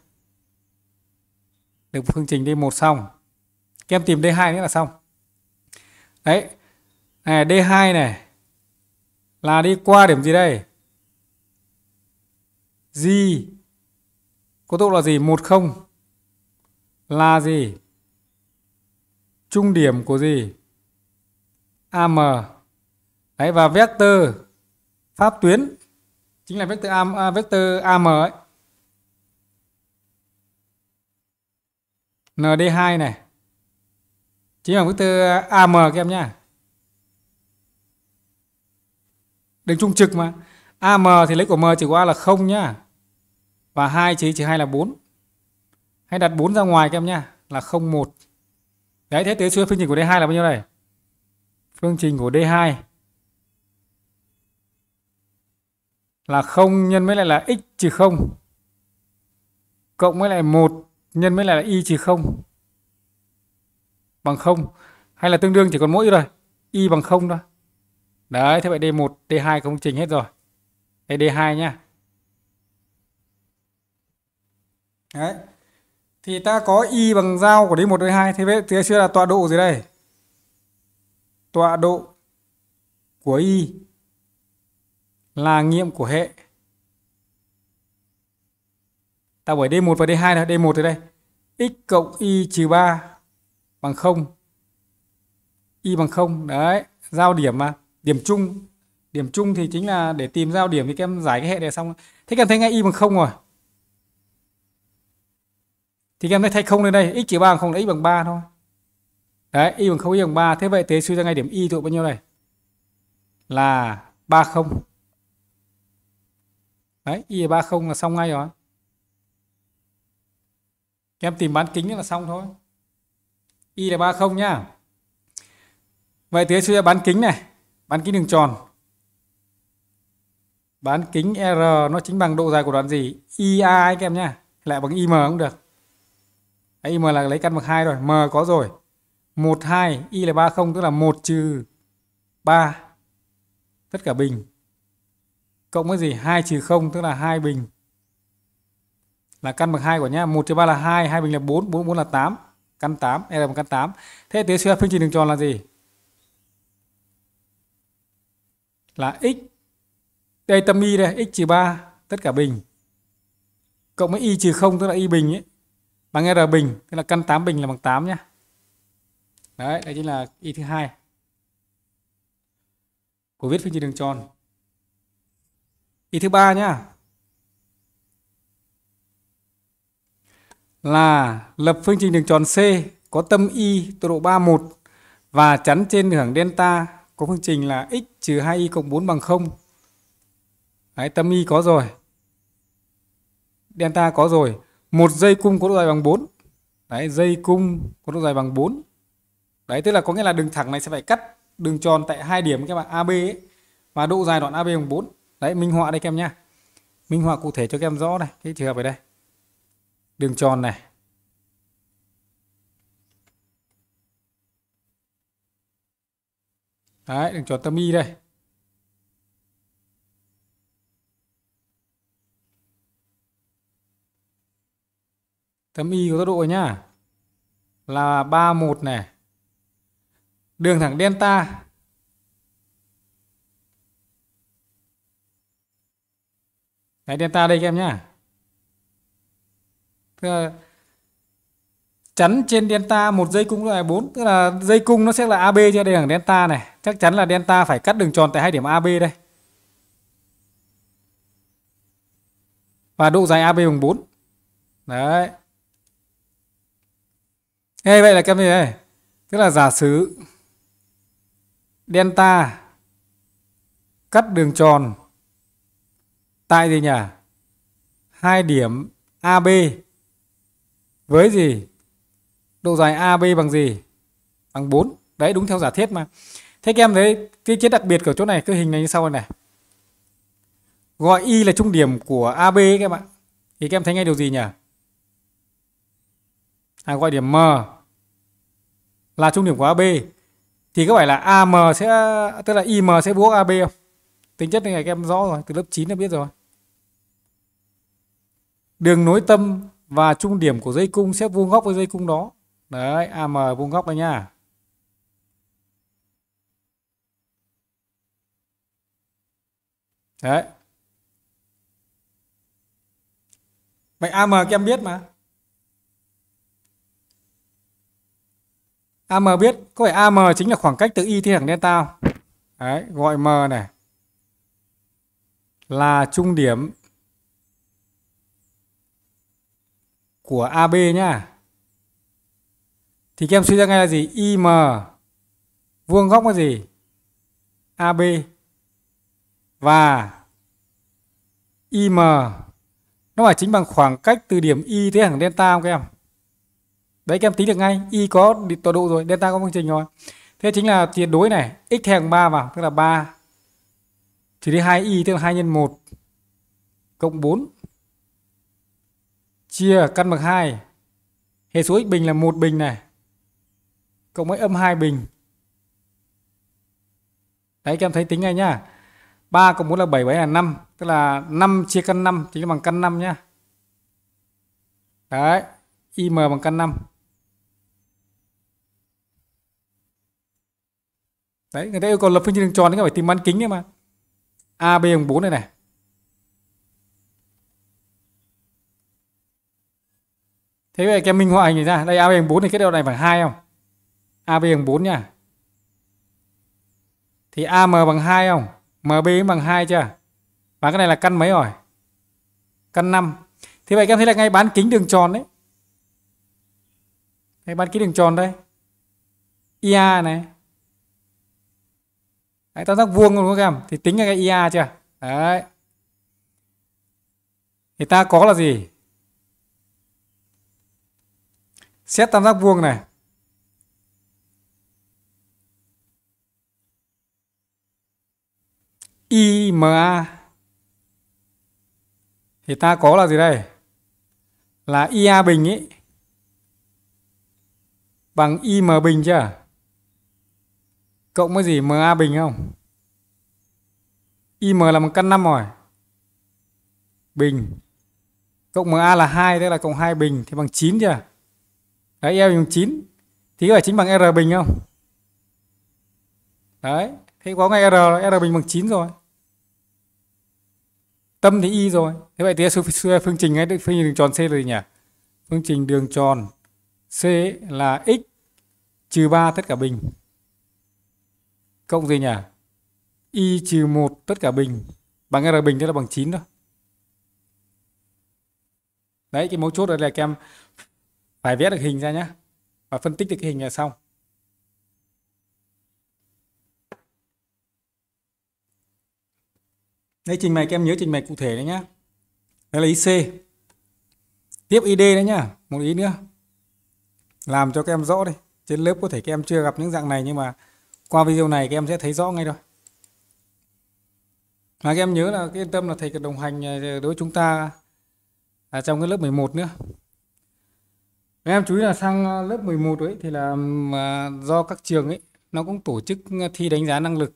được phương trình D1 xong các em tìm D2 nữa là xong đấy này D2 này là đi qua điểm gì đây G có tốc là gì 1 0 là gì trung điểm của gì AM đấy và vector pháp tuyến chính là vector AM, à, vector AM ấy ND2 này chính là vector AM các em nhá đường trung trực mà AM thì lấy của M trừ qua là không nhá và 2 trừ trừ 2 là 4 hãy đặt 4 ra ngoài các em nhá là 0 1 đấy thế tới suy phương trình của D2 là bao nhiêu này phương trình của D2 là 0 nhân với lại là x trừ 0 cộng với lại 1 nhân với lại là y trừ 0 bằng 0 hay là tương đương chỉ còn mỗi rồi y bằng 0 thôi Đấy, thế vậy D1, D2 công trình hết rồi. Đây D2 nhá. Đấy. Thì ta có y bằng giao của D1 D2 thế vậy thì xưa là tọa độ gì đây? Tọa độ của y là nghiệm của hệ. Ta bởi D1 và D2 là D1 thì đây. x cộng y trừ 3 bằng 0. Y bằng 0, đấy, giao điểm mà điểm chung điểm chung thì chính là để tìm giao điểm thì các em giải cái hệ này xong thế các em thấy ngay y bằng không rồi thì các em thấy thay không lên đây x chỉ bằng không là x bằng 3 thôi đấy y bằng không y bằng 3 thế vậy tế suy ra ngay điểm y thuộc bao nhiêu này là 3 không đấy y là 3 không là xong ngay rồi các em tìm bán kính là xong thôi y là 3 không nhá vậy tế suy ra bán kính này bán kính đường tròn bán kính R nó chính bằng độ dài của đoạn gì IA anh em nhá lại bằng IM cũng được IM là lấy căn bậc 2 rồi M có rồi 1 2 Y là 3 0 tức là 1 trừ 3 tất cả bình cộng với gì 2 trừ 0 tức là 2 bình là căn bậc 2 của nhá 1 trừ 3 là 2 2 bình là 4 4 4 là 8 căn 8 R là căn 8 thế tiến suy ra phương trình đường tròn là gì là x đây tâm y đây x trừ 3 tất cả bình cộng với y trừ 0 tức là y bình ấy bằng r bình tức là căn 8 bình là bằng 8 nhá đấy đây chính là y thứ hai của viết phương trình đường tròn y thứ ba nhá là lập phương trình đường tròn C có tâm y tọa độ 31 và chắn trên hướng delta có phương trình là x trừ 2y cộng 4 bằng 0. Đấy, tâm y có rồi. Delta có rồi. Một dây cung có độ dài bằng 4. Đấy, dây cung có độ dài bằng 4. Đấy, tức là có nghĩa là đường thẳng này sẽ phải cắt đường tròn tại hai điểm các bạn AB ấy. Và độ dài đoạn AB bằng 4. Đấy, minh họa đây các em nhá. Minh họa cụ thể cho các em rõ này, cái trường hợp ở đây. Đường tròn này, Đấy, đừng chọn tâm y đây. Tâm y của tốc độ nhá. Là 31 này. Đường thẳng delta Đấy, delta đây các em nhá chắn trên delta một dây cung là 4 tức là dây cung nó sẽ là AB cho đây là delta này chắc chắn là delta phải cắt đường tròn tại hai điểm AB đây và độ dài AB bằng 4 đấy Ê, vậy là các bạn này tức là giả sử delta cắt đường tròn tại gì nhỉ hai điểm AB với gì độ dài AB bằng gì? Bằng 4. Đấy đúng theo giả thiết mà. Thế các em thấy cái chế đặc biệt của chỗ này cái hình này như sau này. Gọi Y là trung điểm của AB các em ạ. Thì các em thấy ngay điều gì nhỉ? À, gọi điểm M là trung điểm của AB thì có phải là AM sẽ tức là IM sẽ vuông AB không? Tính chất này các em rõ rồi, từ lớp 9 đã biết rồi. Đường nối tâm và trung điểm của dây cung sẽ vuông góc với dây cung đó đấy am vuông góc đây nha. đấy vậy am các em biết mà am biết có phải am chính là khoảng cách từ y thiên thẳng delta không? đấy gọi m này là trung điểm của ab nhá thì các em suy ra ngay là gì im vuông góc là gì ab và im nó phải chính bằng khoảng cách từ điểm y tới thẳng delta không các em đấy các em tính được ngay y có tọa độ rồi delta có phương trình rồi thế chính là tuyệt đối này x theo 3 vào tức là 3 trừ đi 2 y tức là 2 nhân 1 cộng 4 chia căn bậc 2 hệ số x bình là một bình này cộng với âm 2 bình. Đấy các em thấy tính ngay nhá. 3 cộng 4 là 7, 7 là 5. Tức là 5 chia căn 5 thì là bằng căn 5 nhá. Đấy, im bằng căn 5. Đấy, người ta yêu cầu lập phương trình đường tròn thì các phải tìm bán kính đấy mà. AB bằng 4 này này. Thế vậy các em minh họa hình ra. Đây AB bằng 4 thì cái đầu này bằng 2 không? AB bằng 4 nha. Thì AM bằng 2 không? MB bằng 2 chưa? Và cái này là căn mấy rồi? Căn 5. Thì vậy các em thấy là ngay bán kính đường tròn đấy. Ngay bán kính đường tròn đây. IA này. Đấy, tam giác vuông luôn các em. Thì tính ra cái IA chưa? Đấy. Thì ta có là gì? Xét tam giác vuông này. IMA thì ta có là gì đây? Là IA bình ấy bằng IM bình chưa? Cộng với gì MA bình không? IM là một căn năm rồi. Bình cộng MA là 2 tức là cộng 2 bình thì bằng 9 chưa? Đấy E bằng 9. Thì có phải chính bằng R bình không? Đấy, thế có ngay R, R bình bằng 9 rồi tâm thì y rồi thế vậy thì xưa phương trình ấy phương trình đường tròn c là gì nhỉ phương trình đường tròn c là x trừ ba tất cả bình cộng gì nhỉ y trừ một tất cả bình bằng r bình tức là bằng 9 thôi đấy cái mấu chốt đây là các em phải vẽ được hình ra nhá và phân tích được cái hình là xong đây trình bày các em nhớ trình bày cụ thể đấy nhá đây là IC tiếp ID đấy nhá một ý nữa làm cho các em rõ đi trên lớp có thể các em chưa gặp những dạng này nhưng mà qua video này các em sẽ thấy rõ ngay rồi mà các em nhớ là cái yên tâm là thầy đồng hành à, đối với chúng ta ở à, trong cái lớp 11 nữa các em chú ý là sang lớp 11 ấy thì là à, do các trường ấy nó cũng tổ chức thi đánh giá năng lực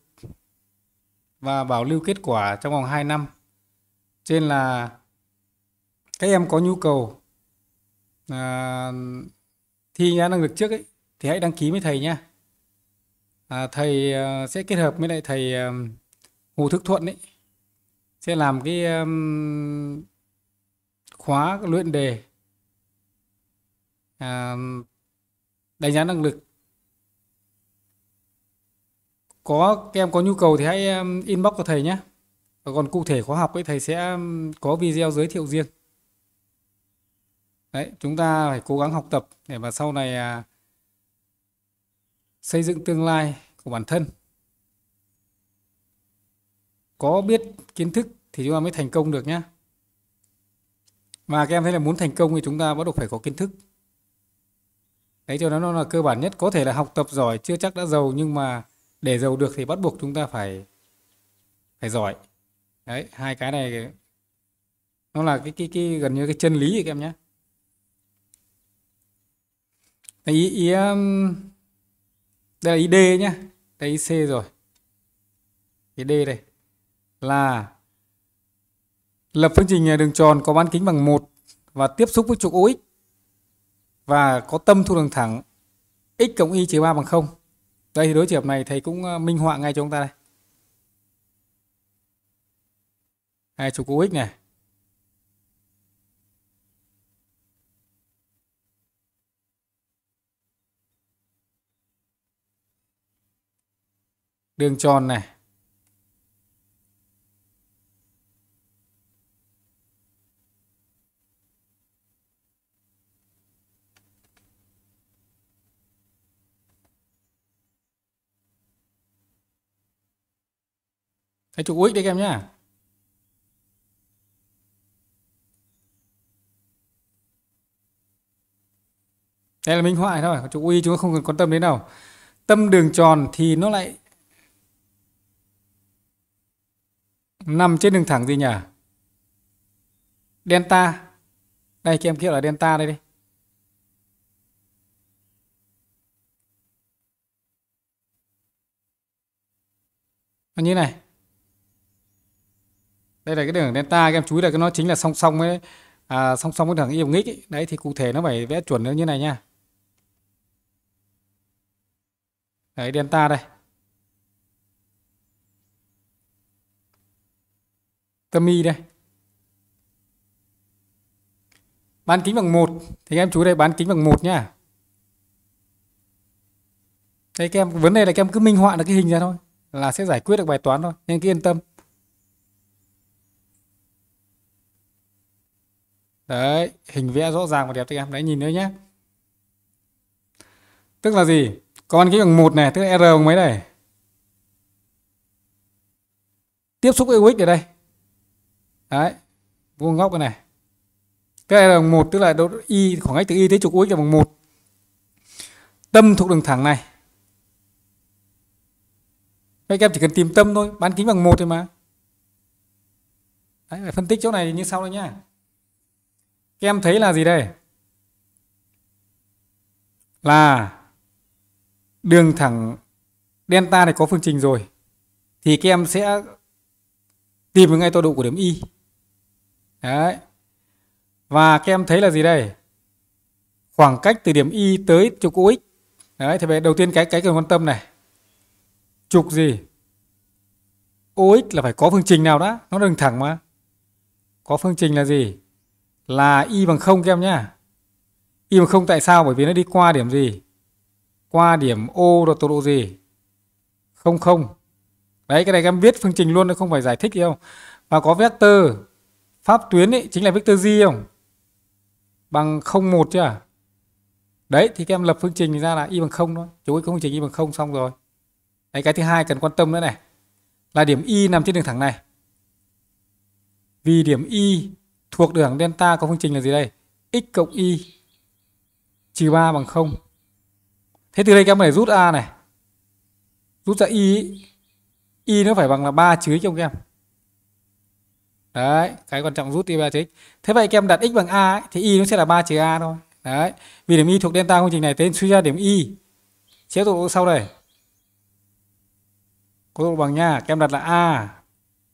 và bảo lưu kết quả trong vòng 2 năm. Trên là các em có nhu cầu à, thi nhá năng lực trước ấy thì hãy đăng ký với thầy nhá. À, thầy à, sẽ kết hợp với lại thầy à, Hồ Thức Thuận ấy sẽ làm cái um, khóa luyện đề à, đánh giá năng lực có các em có nhu cầu thì hãy um, inbox cho thầy nhé và còn cụ thể khóa học ấy thầy sẽ um, có video giới thiệu riêng đấy chúng ta phải cố gắng học tập để mà sau này à, xây dựng tương lai của bản thân có biết kiến thức thì chúng ta mới thành công được nhé mà các em thấy là muốn thành công thì chúng ta bắt buộc phải có kiến thức đấy cho nó là cơ bản nhất có thể là học tập giỏi chưa chắc đã giàu nhưng mà để giàu được thì bắt buộc chúng ta phải phải giỏi đấy hai cái này nó là cái cái cái gần như cái chân lý các em nhé đây, ý, ý um, đây là ý D nhá đây ý C rồi ý D đây là lập phương trình à, đường tròn có bán kính bằng một và tiếp xúc với trục OX và có tâm thu đường thẳng x cộng y trừ 3 bằng 0 đây thì đối chiệp này thầy cũng ờ, minh họa ngay cho chúng ta đây. Hai trục UX này. Đường tròn này. Hãy chụp UX đi các em nhá, Đây là minh họa thôi, chụp UI chúng ta không cần quan tâm đến đâu. Tâm đường tròn thì nó lại nằm trên đường thẳng gì nhỉ? Delta. Đây các em kêu là delta đây đi. như này đây là cái đường delta các em chú ý là cái nó chính là song song với à, song song với đường yêu nghịch đấy thì cụ thể nó phải vẽ chuẩn như này nha đấy delta đây tâm y đây bán kính bằng một thì các em chú đây bán kính bằng một nha, đây các em vấn đề là các em cứ minh họa được cái hình ra thôi là sẽ giải quyết được bài toán thôi nên cứ yên tâm đấy hình vẽ rõ ràng và đẹp các em đấy nhìn nữa nhé tức là gì con cái bằng một này tức là r bằng mấy này tiếp xúc với Ux ở đây đấy vuông góc cái này tức là r bằng một tức là độ y khoảng cách từ y tới trục Ux là bằng một tâm thuộc đường thẳng này các em chỉ cần tìm tâm thôi bán kính bằng một thôi mà đấy phải phân tích chỗ này như sau đây nhá các em thấy là gì đây? Là đường thẳng delta này có phương trình rồi. Thì các em sẽ tìm được ngay tọa độ của điểm Y. Đấy. Và các em thấy là gì đây? Khoảng cách từ điểm Y tới trục OX. Đấy, thì về đầu tiên cái cái cần quan tâm này. Trục gì? OX là phải có phương trình nào đó nó đường thẳng mà. Có phương trình là gì? là y bằng 0 các em nhá. Y bằng 0 tại sao? Bởi vì nó đi qua điểm gì? Qua điểm O là tọa độ gì? 0 0. Đấy cái này các em viết phương trình luôn nó không phải giải thích gì không? Và có vector pháp tuyến ấy chính là vector di không? Bằng 0 1 chứ à? Đấy thì các em lập phương trình ra là y bằng 0 thôi. Chú ý phương trình y bằng 0 xong rồi. Đấy cái thứ hai cần quan tâm nữa này là điểm y nằm trên đường thẳng này. Vì điểm y Thuộc đường delta có phương trình là gì đây? x cộng y trừ 3 bằng 0. Thế từ đây các em phải rút a này. Rút ra y y nó phải bằng là 3 chứ cho các em. Đấy, cái quan trọng rút y 3 chứ. Thế vậy các em đặt x bằng a ấy, thì y nó sẽ là 3 trừ a thôi. Đấy, vì điểm y thuộc delta phương trình này tên suy ra điểm y chế tốc độ sau đây. Có tốc độ bằng nha, các em đặt là a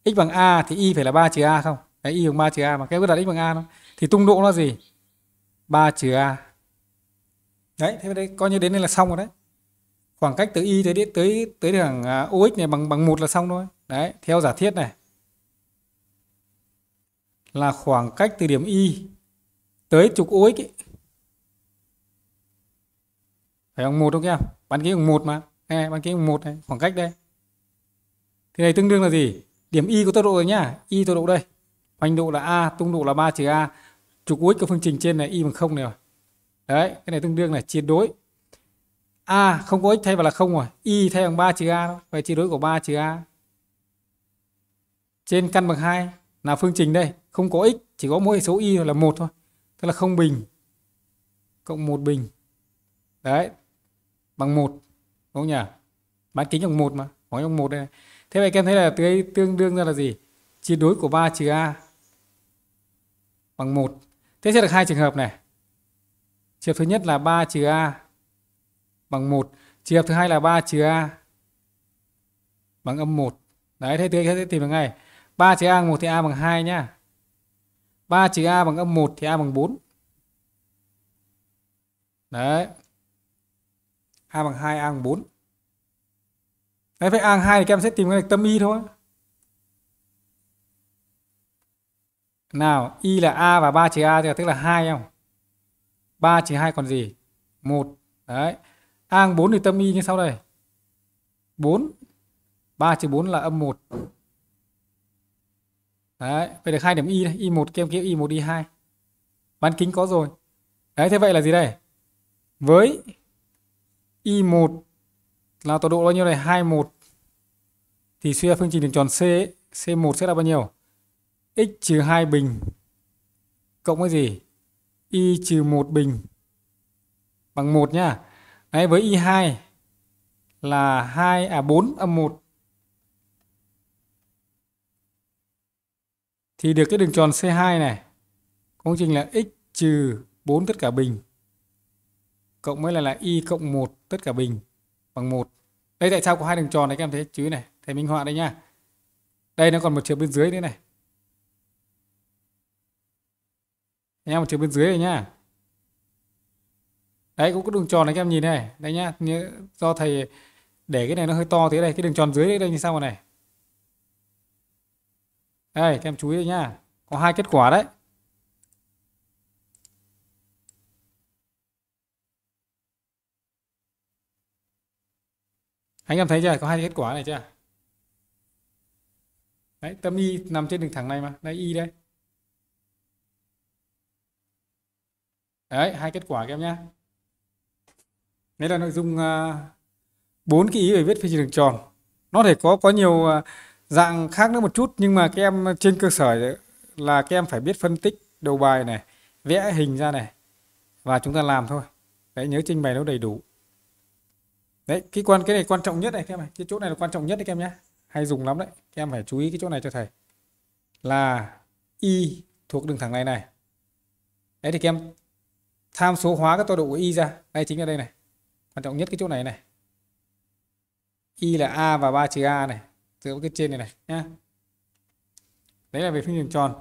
x bằng a thì y phải là 3 trừ a không? đấy y bằng 3 trừ a mà các bước đặt x bằng a thôi thì tung độ nó gì 3 trừ a đấy thế đấy coi như đến đây là xong rồi đấy khoảng cách từ y tới đến tới tới thẳng ox à, này bằng bằng một là xong thôi đấy theo giả thiết này là khoảng cách từ điểm y tới trục ox ấy. phải bằng một đúng không bán kính bằng một mà này bán kính bằng một này khoảng cách đây thì này tương đương là gì điểm y có tốc độ rồi nhá y tốc độ đây hoành độ là a tung độ là 3 trừ a trục cuối của phương trình trên này y bằng không này rồi đấy cái này tương đương là chia đối a không có x thay vào là không rồi y thay bằng 3 trừ a vậy chia đối của 3 trừ a trên căn bằng hai là phương trình đây không có x chỉ có mỗi số y là một thôi tức là không bình cộng một bình đấy bằng một đúng không nhỉ bán kính bằng một mà hỏi bằng một đây này. thế vậy các em thấy là tương tương đương ra là gì chia đối của 3 trừ a bằng 1. Thế sẽ được hai trường hợp này. Trường hợp thứ nhất là 3 trừ A bằng 1. Trường hợp thứ hai là 3 trừ A bằng âm 1. Đấy, thế tôi sẽ tìm được ngay. 3 trừ A bằng 1 thì A bằng 2 nhá. 3 trừ A bằng âm 1 thì A bằng 4. Đấy. A bằng 2, A bằng 4. Đấy, vậy A bằng 2 thì các em sẽ tìm cái tâm y thôi. Nào, y là a và 3 trừ a thì tức là hai không? 3 trừ 2 còn gì? một Đấy. A 4 thì tâm y như sau đây. 4 3 trừ 4 là âm 1. Đấy, vậy được hai điểm y đây, y1 kem kia y1 y2. Bán kính có rồi. Đấy thế vậy là gì đây? Với y1 là tọa độ bao nhiêu này? 21 thì suy ra phương trình đường tròn C C1 sẽ là bao nhiêu? x trừ 2 bình cộng với gì? y trừ 1 bình bằng 1 nhá. Đấy với y2 là 2 à 4 âm 1 thì được cái đường tròn C2 này công trình là x trừ 4 tất cả bình cộng với lại là y cộng 1 tất cả bình bằng 1. Đây tại sao có hai đường tròn này các em thấy chứ này, thầy minh họa đây nhá. Đây nó còn một chiều bên dưới nữa này. anh em một chiều bên dưới này nhá đấy cũng có đường tròn này em nhìn này đây nhá do thầy để cái này nó hơi to thế này cái đường tròn dưới đây, đây như sau này đây các em chú ý đây nhá có hai kết quả đấy anh em thấy chưa có hai kết quả này chưa đấy tâm y nằm trên đường thẳng này mà đây y đây đấy hai kết quả các em nhé đấy là nội dung à, bốn cái ý về viết phi trường tròn nó thể có có nhiều à, dạng khác nữa một chút nhưng mà các em trên cơ sở là các em phải biết phân tích đầu bài này vẽ hình ra này và chúng ta làm thôi đấy nhớ trình bày nó đầy đủ đấy cái quan cái này quan trọng nhất này các em này cái chỗ này là quan trọng nhất đấy các em nhé hay dùng lắm đấy các em phải chú ý cái chỗ này cho thầy là y thuộc đường thẳng này này đấy thì các em tham số hóa các tọa độ của y ra đây chính là đây này quan trọng nhất cái chỗ này này y là a và 3 trừ a này từ cái trên này này nhá đấy là về phương trình tròn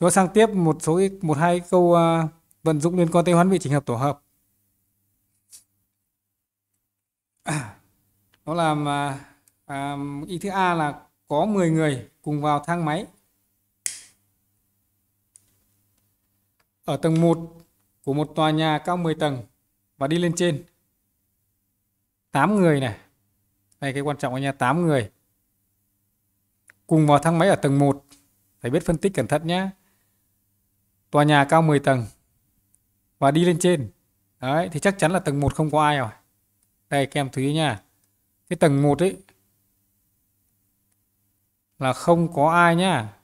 chúng ta sang tiếp một số một hai câu uh, vận dụng liên quan tới hoán vị trình hợp tổ hợp nó làm à, uh, à, ý thứ a là có 10 người cùng vào thang máy ở tầng 1 của một tòa nhà cao 10 tầng và đi lên trên. 8 người này. Đây cái quan trọng anh nhà 8 người. Cùng vào thang máy ở tầng 1. Phải biết phân tích cẩn thận nhé. Tòa nhà cao 10 tầng và đi lên trên. Đấy, thì chắc chắn là tầng 1 không có ai rồi. Đây các em chú ý nha. Cái tầng 1 ấy là không có ai nhá.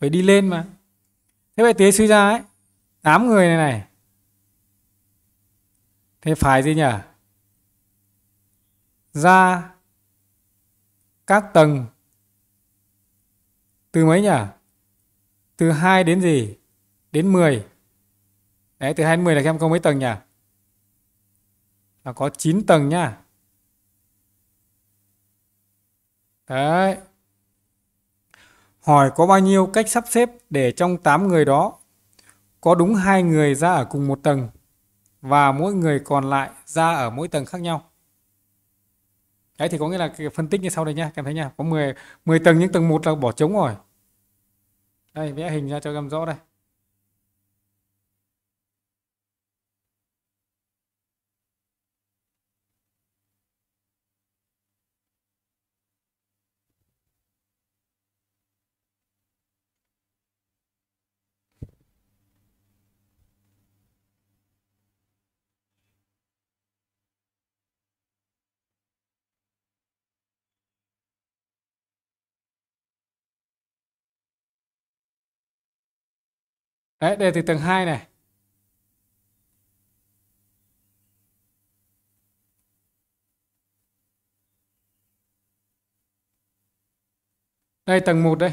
Phải đi lên mà. Thế vậy tế suy ra ấy 8 người này này thế phải gì nhỉ ra các tầng từ mấy nhỉ từ 2 đến gì đến 10 đấy từ 2 đến 10 là các có mấy tầng nhỉ là có 9 tầng nhá đấy hỏi có bao nhiêu cách sắp xếp để trong 8 người đó có đúng hai người ra ở cùng một tầng và mỗi người còn lại ra ở mỗi tầng khác nhau. Đấy thì có nghĩa là cái phân tích như sau đây nhé, các em thấy nha, có 10 10 tầng nhưng tầng 1 là bỏ trống rồi. Đây vẽ hình ra cho các em rõ đây. Đấy, đề từ tầng 2 này. Đây, tầng 1 đây.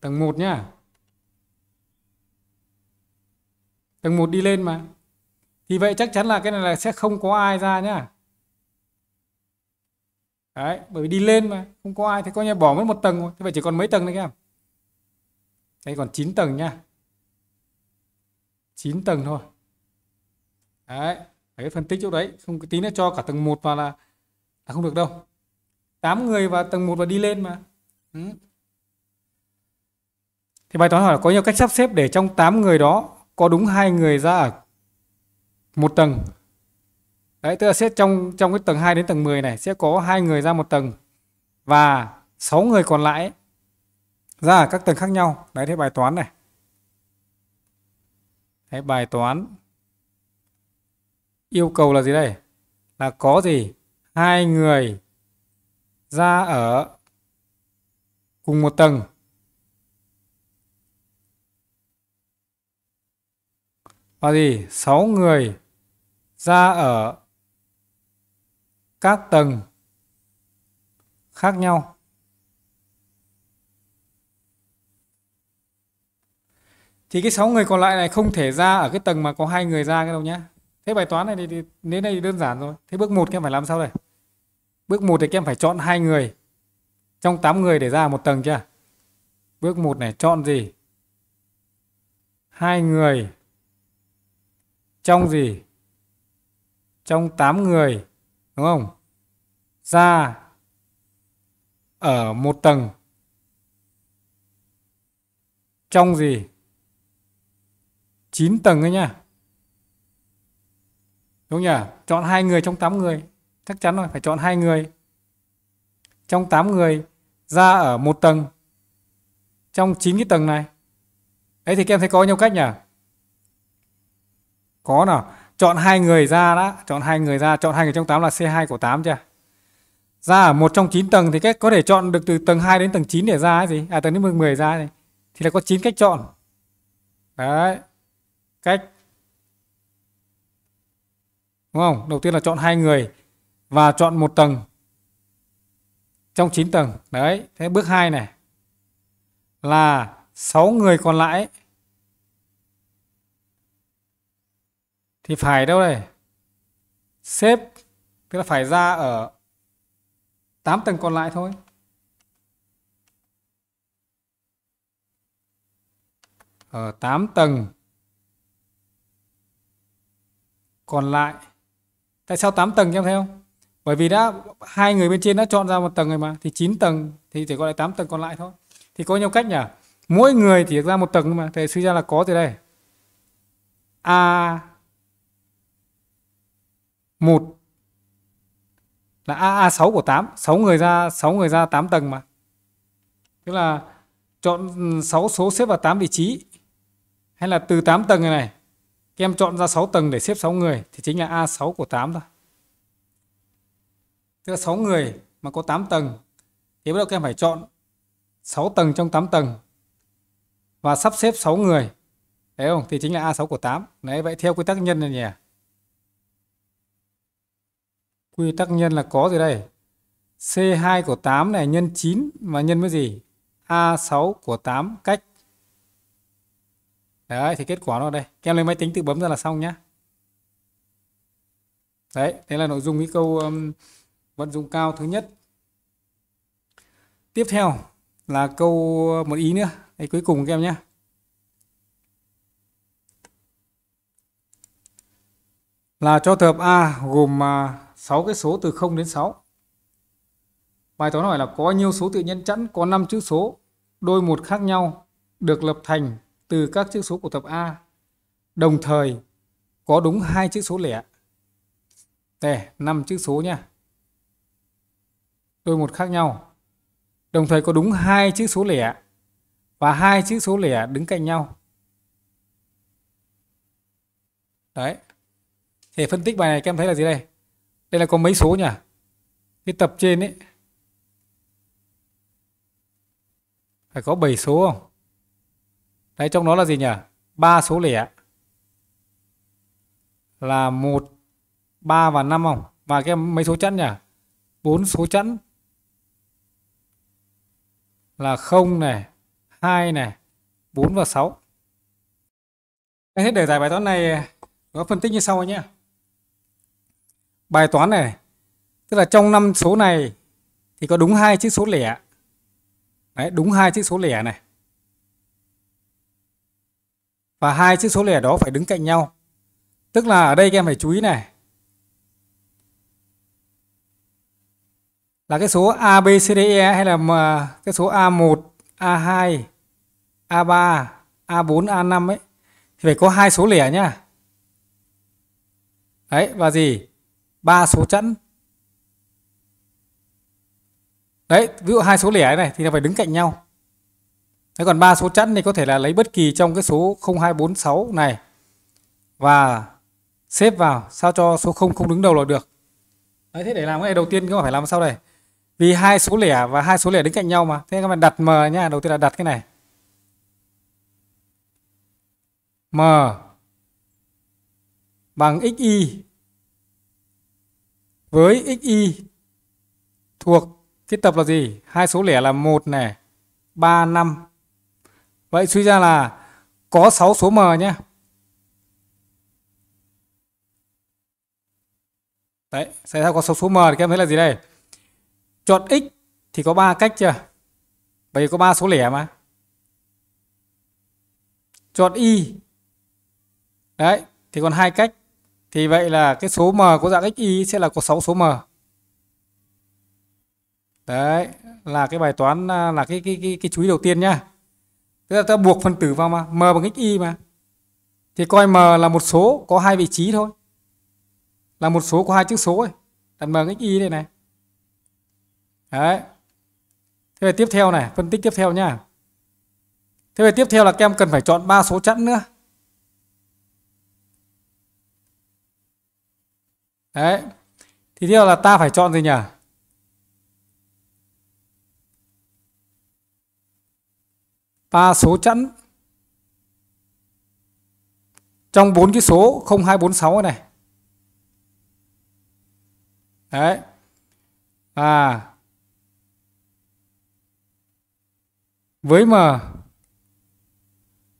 Tầng 1 nhá. Tầng 1 đi lên mà. Thì vậy chắc chắn là cái này là sẽ không có ai ra nhá đấy bởi vì đi lên mà không có ai thì coi như bỏ mất một tầng thôi thế vậy chỉ còn mấy tầng nữa các em đây còn 9 tầng nha 9 tầng thôi đấy phải phân tích chỗ đấy không tí nữa cho cả tầng 1 vào là, là không được đâu 8 người vào tầng 1 và đi lên mà ừ. thì bài toán hỏi là có nhiều cách sắp xếp để trong 8 người đó có đúng hai người ra ở một tầng đấy tức là sẽ trong trong cái tầng 2 đến tầng 10 này sẽ có hai người ra một tầng và sáu người còn lại ra ở các tầng khác nhau đấy thế bài toán này đấy bài toán yêu cầu là gì đây là có gì hai người ra ở cùng một tầng và gì sáu người ra ở các tầng khác nhau. Thì cái 6 người còn lại này không thể ra ở cái tầng mà có hai người ra cái đâu nhá. Thế bài toán này thì, thì đến đây thì đơn giản rồi. Thế bước 1 các em phải làm sao đây? Bước 1 thì các em phải chọn hai người trong 8 người để ra một tầng chưa? Bước 1 này chọn gì? Hai người trong gì? Trong 8 người đúng không ra ở một tầng trong gì 9 tầng ấy nha đúng nhỉ chọn hai người trong 8 người chắc chắn rồi phải chọn hai người trong 8 người ra ở một tầng trong 9 cái tầng này ấy thì các em thấy có nhiều cách nhỉ có nào chọn hai người ra đã chọn hai người ra chọn hai người trong 8 là C2 của 8 chưa ra ở một trong 9 tầng thì cách có thể chọn được từ tầng 2 đến tầng 9 để ra gì à tầng đến 10 ra thì, thì là có 9 cách chọn đấy cách đúng không đầu tiên là chọn hai người và chọn một tầng trong 9 tầng đấy thế bước 2 này là 6 người còn lại thì phải đâu đây xếp tức là phải ra ở 8 tầng còn lại thôi ở 8 tầng còn lại tại sao 8 tầng em thấy không bởi vì đã hai người bên trên đã chọn ra một tầng rồi mà thì 9 tầng thì chỉ còn lại 8 tầng còn lại thôi thì có nhiều cách nhỉ mỗi người chỉ ra một tầng mà thì suy ra là có từ đây a một là AA6 của 8 6 người ra 6 người ra 8 tầng mà tức là chọn 6 số xếp vào 8 vị trí hay là từ 8 tầng này, này các em chọn ra 6 tầng để xếp 6 người thì chính là A6 của 8 thôi tức là 6 người mà có 8 tầng thì bắt đầu các em phải chọn 6 tầng trong 8 tầng và sắp xếp 6 người. Đấy không? Thì chính là A6 của 8. Đấy vậy theo quy tắc nhân này nhỉ quy tắc nhân là có rồi đây C2 của 8 này nhân 9 mà nhân với gì A6 của 8 cách đấy thì kết quả nó đây các em lên máy tính tự bấm ra là xong nhá đấy đấy là nội dung cái câu um, vận dụng cao thứ nhất tiếp theo là câu uh, một ý nữa đấy, cuối cùng các em nhé là cho tập A gồm uh, 6 cái số từ 0 đến 6. Bài toán hỏi là có nhiêu số tự nhiên chẵn có 5 chữ số đôi một khác nhau được lập thành từ các chữ số của tập A đồng thời có đúng hai chữ số lẻ. Đây, 5 chữ số nha. Đôi một khác nhau. Đồng thời có đúng hai chữ số lẻ và hai chữ số lẻ đứng cạnh nhau. Đấy. Thì phân tích bài này các em thấy là gì đây? đây là có mấy số nhỉ cái tập trên ấy phải có 7 số không đấy trong đó là gì nhỉ ba số lẻ là một ba và năm không và cái mấy số chẵn nhỉ bốn số chẵn là không này hai này bốn và sáu hết để giải bài toán này có phân tích như sau nhé bài toán này tức là trong năm số này thì có đúng hai chữ số lẻ đấy đúng hai chữ số lẻ này và hai chữ số lẻ đó phải đứng cạnh nhau tức là ở đây các em phải chú ý này là cái số A, B, C, D, E hay là cái số A1, A2, A3, A4, A5 ấy thì phải có hai số lẻ nhá. Đấy và gì? ba số chẵn đấy ví dụ hai số lẻ này thì nó phải đứng cạnh nhau thế còn ba số chẵn thì có thể là lấy bất kỳ trong cái số 0246 này và xếp vào sao cho số 0 không đứng đầu là được đấy thế để làm cái này đầu tiên các bạn phải làm sao đây vì hai số lẻ và hai số lẻ đứng cạnh nhau mà thế các bạn đặt m nhá đầu tiên là đặt cái này m bằng xy với xy thuộc cái tập là gì? Hai số lẻ là một này, 3 5. Vậy suy ra là có 6 số m nhé. Đấy, xảy ra có 6 số m thì các em thấy là gì đây? Chọn x thì có 3 cách chưa? Bởi vì có 3 số lẻ mà. Chọn y. Đấy, thì còn hai cách. Thì vậy là cái số m của dạng xy sẽ là có 6 số m. Đấy, là cái bài toán à, là cái cái cái, cái chú ý đầu tiên nhá. Tức là ta buộc phân tử vào mà, m bằng xy mà. Thì coi m là một số có hai vị trí thôi. Là một số có hai chữ số ấy. Đặt m xy đây này. Đấy. Thế về tiếp theo này, phân tích tiếp theo nhá. Thế về tiếp theo là các em cần phải chọn ba số chẵn nữa. đấy thì điều là ta phải chọn gì nhỉ ta số chẵn trong bốn cái số 0246 này đấy à với mà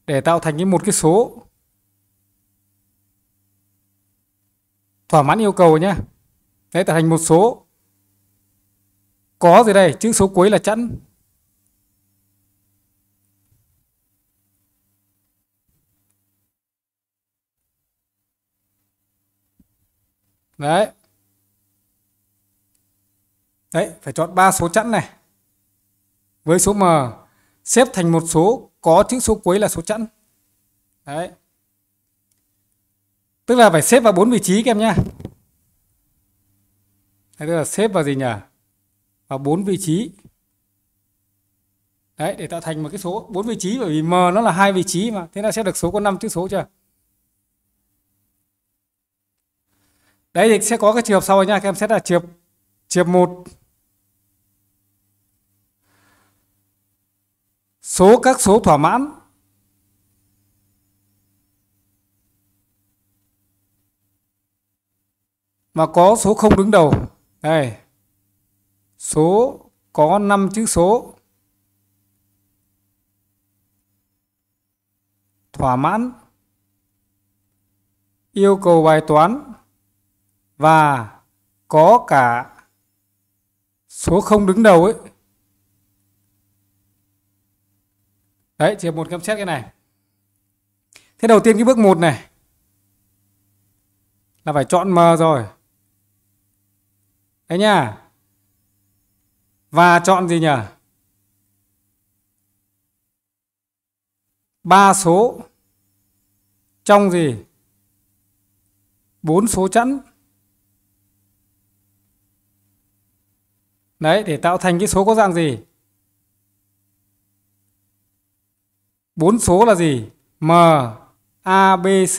để tạo thành cái một cái số thỏa mãn yêu cầu nhé đấy tạo thành một số có gì đây chữ số cuối là chẵn đấy đấy phải chọn ba số chẵn này với số m xếp thành một số có chữ số cuối là số chẵn đấy tức là phải xếp vào bốn vị trí các em nhá Đấy, tức là xếp vào gì nhỉ vào bốn vị trí đấy để tạo thành một cái số bốn vị trí bởi vì m nó là hai vị trí mà thế là sẽ được số có 5 chữ số chưa đấy thì sẽ có cái trường hợp sau nha các em xét là trường trường một số các số thỏa mãn mà có số không đứng đầu đây số có 5 chữ số thỏa mãn yêu cầu bài toán và có cả số không đứng đầu ấy đấy chỉ một xem xét cái này thế đầu tiên cái bước một này là phải chọn m rồi Đấy nha. Và chọn gì nhỉ? ba số trong gì? bốn số chẵn. Đấy, để tạo thành cái số có dạng gì? bốn số là gì? M, A, B, C.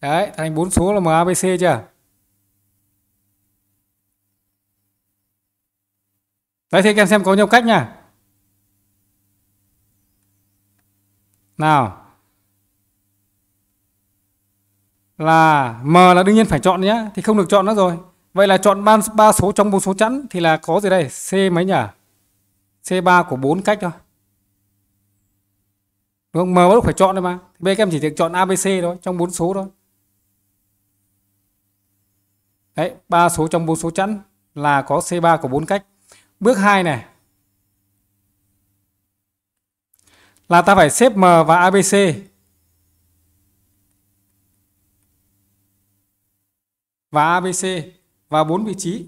Đấy, thành bốn số là M, A, B, C chưa? Đấy thì anh em xem có nhiều cách nha. Nào. Là M là đương nhiên phải chọn nhé. Thì không được chọn nữa rồi. Vậy là chọn ba, ba số trong bốn số chẵn thì là có gì đây? C mấy nhỉ? C3 của bốn cách thôi. Đúng không? M bắt phải chọn thôi mà. B các em chỉ được chọn ABC thôi, trong bốn số thôi. Đấy, ba số trong bốn số chẵn là có C3 của bốn cách. Bước 2 này là ta phải xếp M và ABC. Và ABC vào bốn vị trí.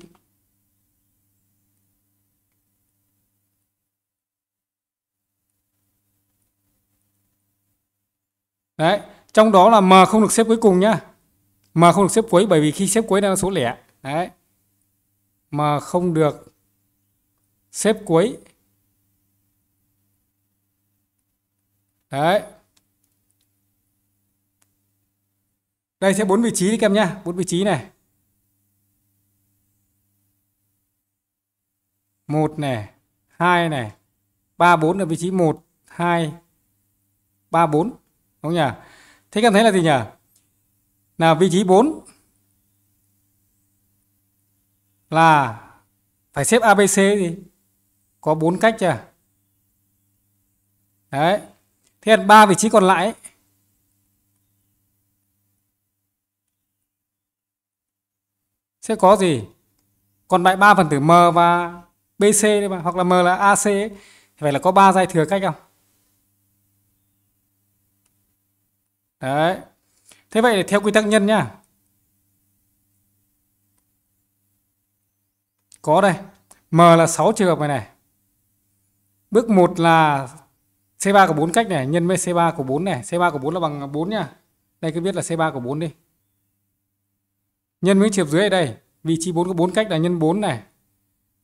Đấy, trong đó là M không được xếp cuối cùng nhá. M không được xếp cuối bởi vì khi xếp cuối là số lẻ. Đấy. M không được xếp cuối đấy đây sẽ bốn vị trí đi các em nhá bốn vị trí này một này hai này ba bốn là vị trí một hai ba bốn đúng nhỉ thế các em thấy là gì nhỉ là vị trí 4 là phải xếp ABC gì có bốn cách chưa đấy thế là ba vị trí còn lại sẽ có gì còn lại ba phần tử m và bc đấy mà hoặc là m là ac ấy. thì phải là có ba dây thừa cách không đấy thế vậy theo quy tắc nhân nhá có đây m là 6 trường hợp này này Bước 1 là C3 của 4 cách này nhân với C3 của 4 này, C3 của 4 là bằng 4 nha. Đây cứ viết là C3 của 4 đi. Nhân với chiều dưới ở đây, vị trí 4 có 4 cách là nhân 4 này.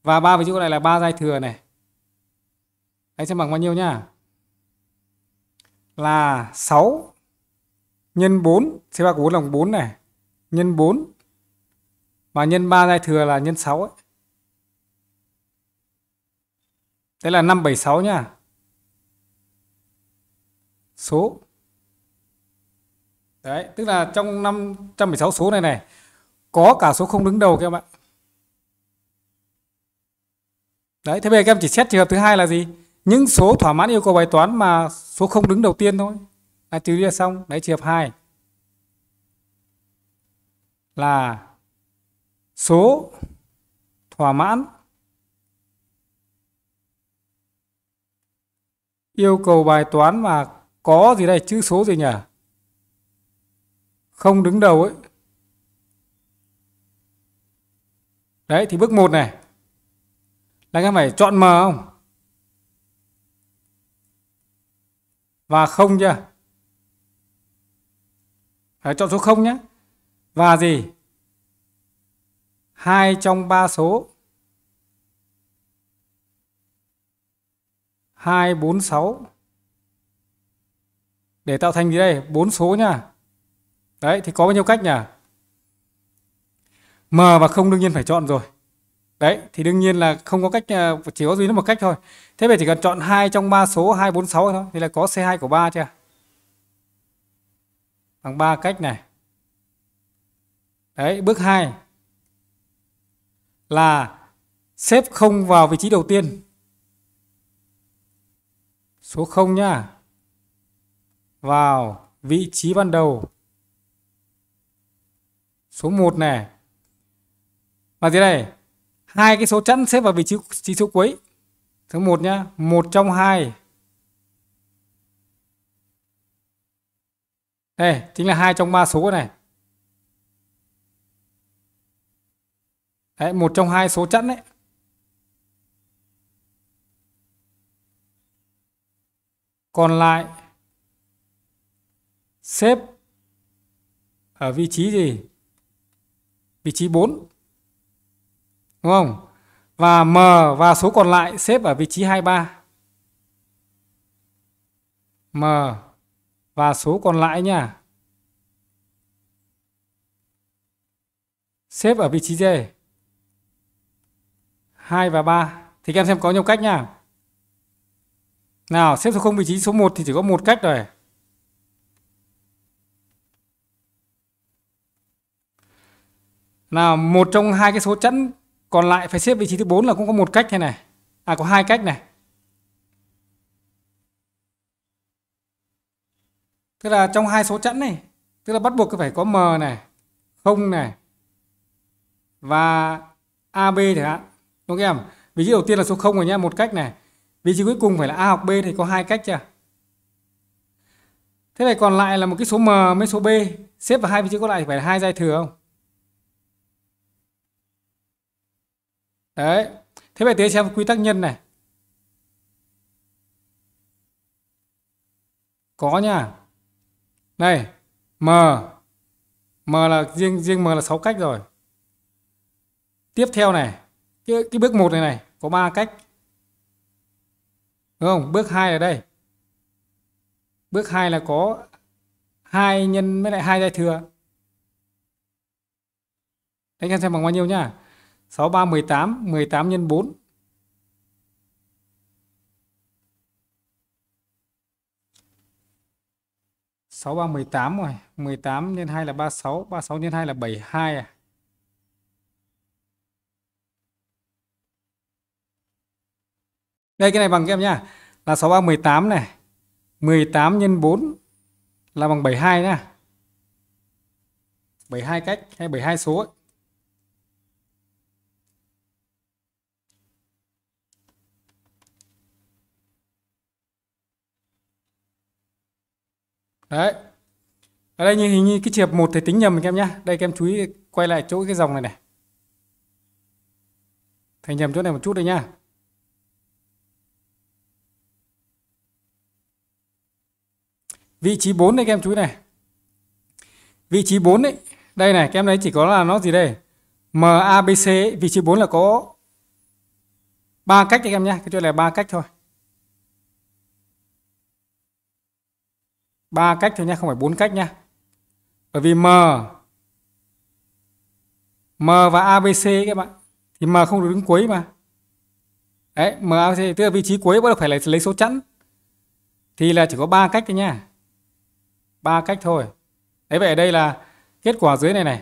Và 3 với chỗ này là 3 giai thừa này. Đấy sẽ bằng bao nhiêu nhá? Là 6 nhân 4, C3 của 4 là 4 này, nhân 4 và nhân 3 giai thừa là nhân 6 ấy. Đây là 576 nha. Số. Đấy, tức là trong 576 số này này có cả số không đứng đầu các em ạ. Đấy, thế bây giờ các em chỉ xét trường hợp thứ hai là gì? Những số thỏa mãn yêu cầu bài toán mà số không đứng đầu tiên thôi. Là trừ đi là xong, đấy trường hợp 2. Là số thỏa mãn yêu cầu bài toán mà có gì đây chữ số gì nhỉ không đứng đầu ấy đấy thì bước 1 này là các em phải chọn m không và không chưa phải chọn số không nhé và gì hai trong ba số 2, 4, 6. Để tạo thành gì đây? 4 số nha. Đấy, thì có bao nhiêu cách nhỉ? M và không đương nhiên phải chọn rồi. Đấy, thì đương nhiên là không có cách à, chỉ có duy nhất một cách thôi. Thế vậy chỉ cần chọn hai trong ba số 2 4 6 thôi thì là có C2 của 3 chưa? Bằng ba cách này. Đấy, bước 2 là xếp không vào vị trí đầu tiên số 0 nhá vào vị trí ban đầu số 1 này và thế này hai cái số chẵn xếp vào vị trí chỉ số cuối thứ một nhá một trong hai đây chính là hai trong ba số này đấy một trong hai số chẵn đấy còn lại xếp ở vị trí gì? Vị trí 4. Đúng không? Và M và số còn lại xếp ở vị trí 23. M và số còn lại nha. Xếp ở vị trí d 2 và 3. Thì các em xem có nhiều cách nha. Nào, xếp số 0 vị trí số 1 thì chỉ có một cách rồi. Nào, một trong hai cái số chẵn còn lại phải xếp vị trí thứ 4 là cũng có một cách thế này. À có hai cách này. Tức là trong hai số chẵn này, tức là bắt buộc phải có m này, không này và AB chẳng hạn. Đúng không em? Vị trí đầu tiên là số 0 rồi nhá, một cách này. Vị trí cuối cùng phải là A hoặc B thì có hai cách chưa? Thế này còn lại là một cái số M với số B xếp vào hai vị trí còn lại thì phải là hai dây thừa không? Đấy. Thế vậy thì xem quy tắc nhân này. Có nha. Này, M. M là riêng riêng M là 6 cách rồi. Tiếp theo này, cái cái bước 1 này này có 3 cách. Đúng không? Bước 2 ở đây. Bước 2 là có 2 nhân với lại 2 giai thừa. Đấy các em xem bằng bao nhiêu nhá? 6 3 18, 18 nhân 4. sáu ba mười tám rồi mười tám nhân hai là ba sáu ba sáu nhân hai là bảy hai à Đây cái này bằng kem nha nhá. Là 6 3 18 này. 18 nhân 4 là bằng 72 nhá. 72 cách hay 72 số ấy. Đấy. Ở đây như hình như cái chiệp một thì tính nhầm các em nhá. Đây các em chú ý quay lại chỗ cái dòng này này. Thầy nhầm chỗ này một chút đây nhá. vị trí 4 đây các em chú ý này vị trí 4 đấy đây này các em đấy chỉ có là nó gì đây MABC vị trí 4 là có ba cách các em nhé cái chỗ này ba cách thôi ba cách thôi nhé không phải bốn cách nhé bởi vì M M và ABC các bạn thì M không được đứng cuối mà đấy M ABC tức là vị trí cuối bắt đầu phải lấy, lấy số chẵn thì là chỉ có ba cách thôi nha ba cách thôi đấy vậy ở đây là kết quả dưới này này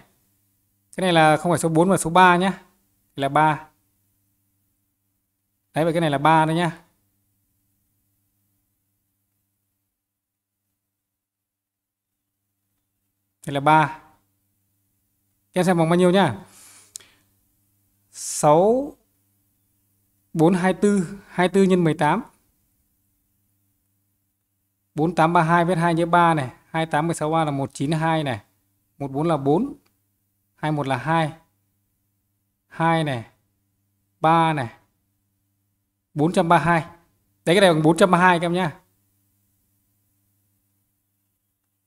cái này là không phải số 4 mà số 3 nhé là 3 đấy vậy cái này là 3 đấy nhá Đây là 3. Các em xem bằng bao nhiêu nhá? 6 4 24, 24 nhân 18. 4832 viết 2 nhớ 3 này. 28 16A là 192 này, 14 là 4, 21 là 2, 2 này, 3 này, 432. Đấy cái này bằng 432 các em nhá.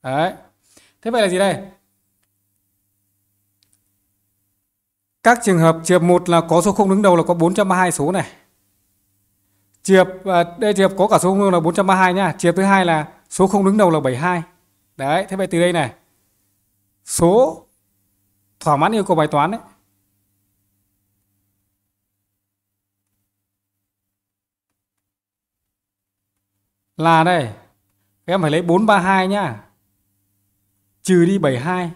Đấy. Thế vậy là gì đây? Các trường hợp trường 1 là có số không đứng đầu là có 432 số này. Chiệp à, đây chiệp có cả số không đứng đầu là 432 nhá. Chiệp thứ hai là số không đứng đầu là 72 đấy thế vậy từ đây này số thỏa mãn yêu cầu bài toán đấy là đây em phải lấy 432 nhá trừ đi 72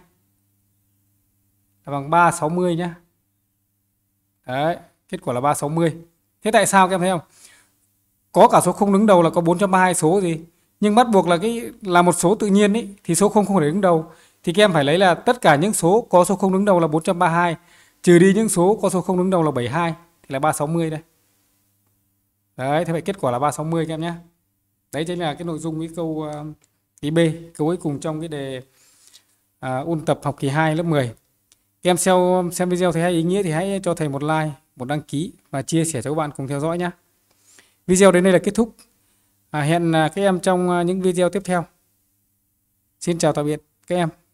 là bằng 360 nhá đấy kết quả là 360 thế tại sao các em thấy không có cả số không đứng đầu là có 432 số gì nhưng bắt buộc là cái là một số tự nhiên ấy thì số không không thể đứng đầu thì các em phải lấy là tất cả những số có số không đứng đầu là 432 trừ đi những số có số không đứng đầu là 72 thì là 360 đây. Đấy, thế vậy kết quả là 360 các em nhé. Đấy chính là cái nội dung cái câu ờ, ý B, câu cuối cùng trong cái đề à, ôn tập học kỳ 2 lớp 10. Các em xem xem video thấy hay ý nghĩa thì hãy cho thầy một like, một đăng ký và chia sẻ cho các bạn cùng theo dõi nhé. Video đến đây là kết thúc. À, hẹn à, các em trong à, những video tiếp theo xin chào tạm biệt các em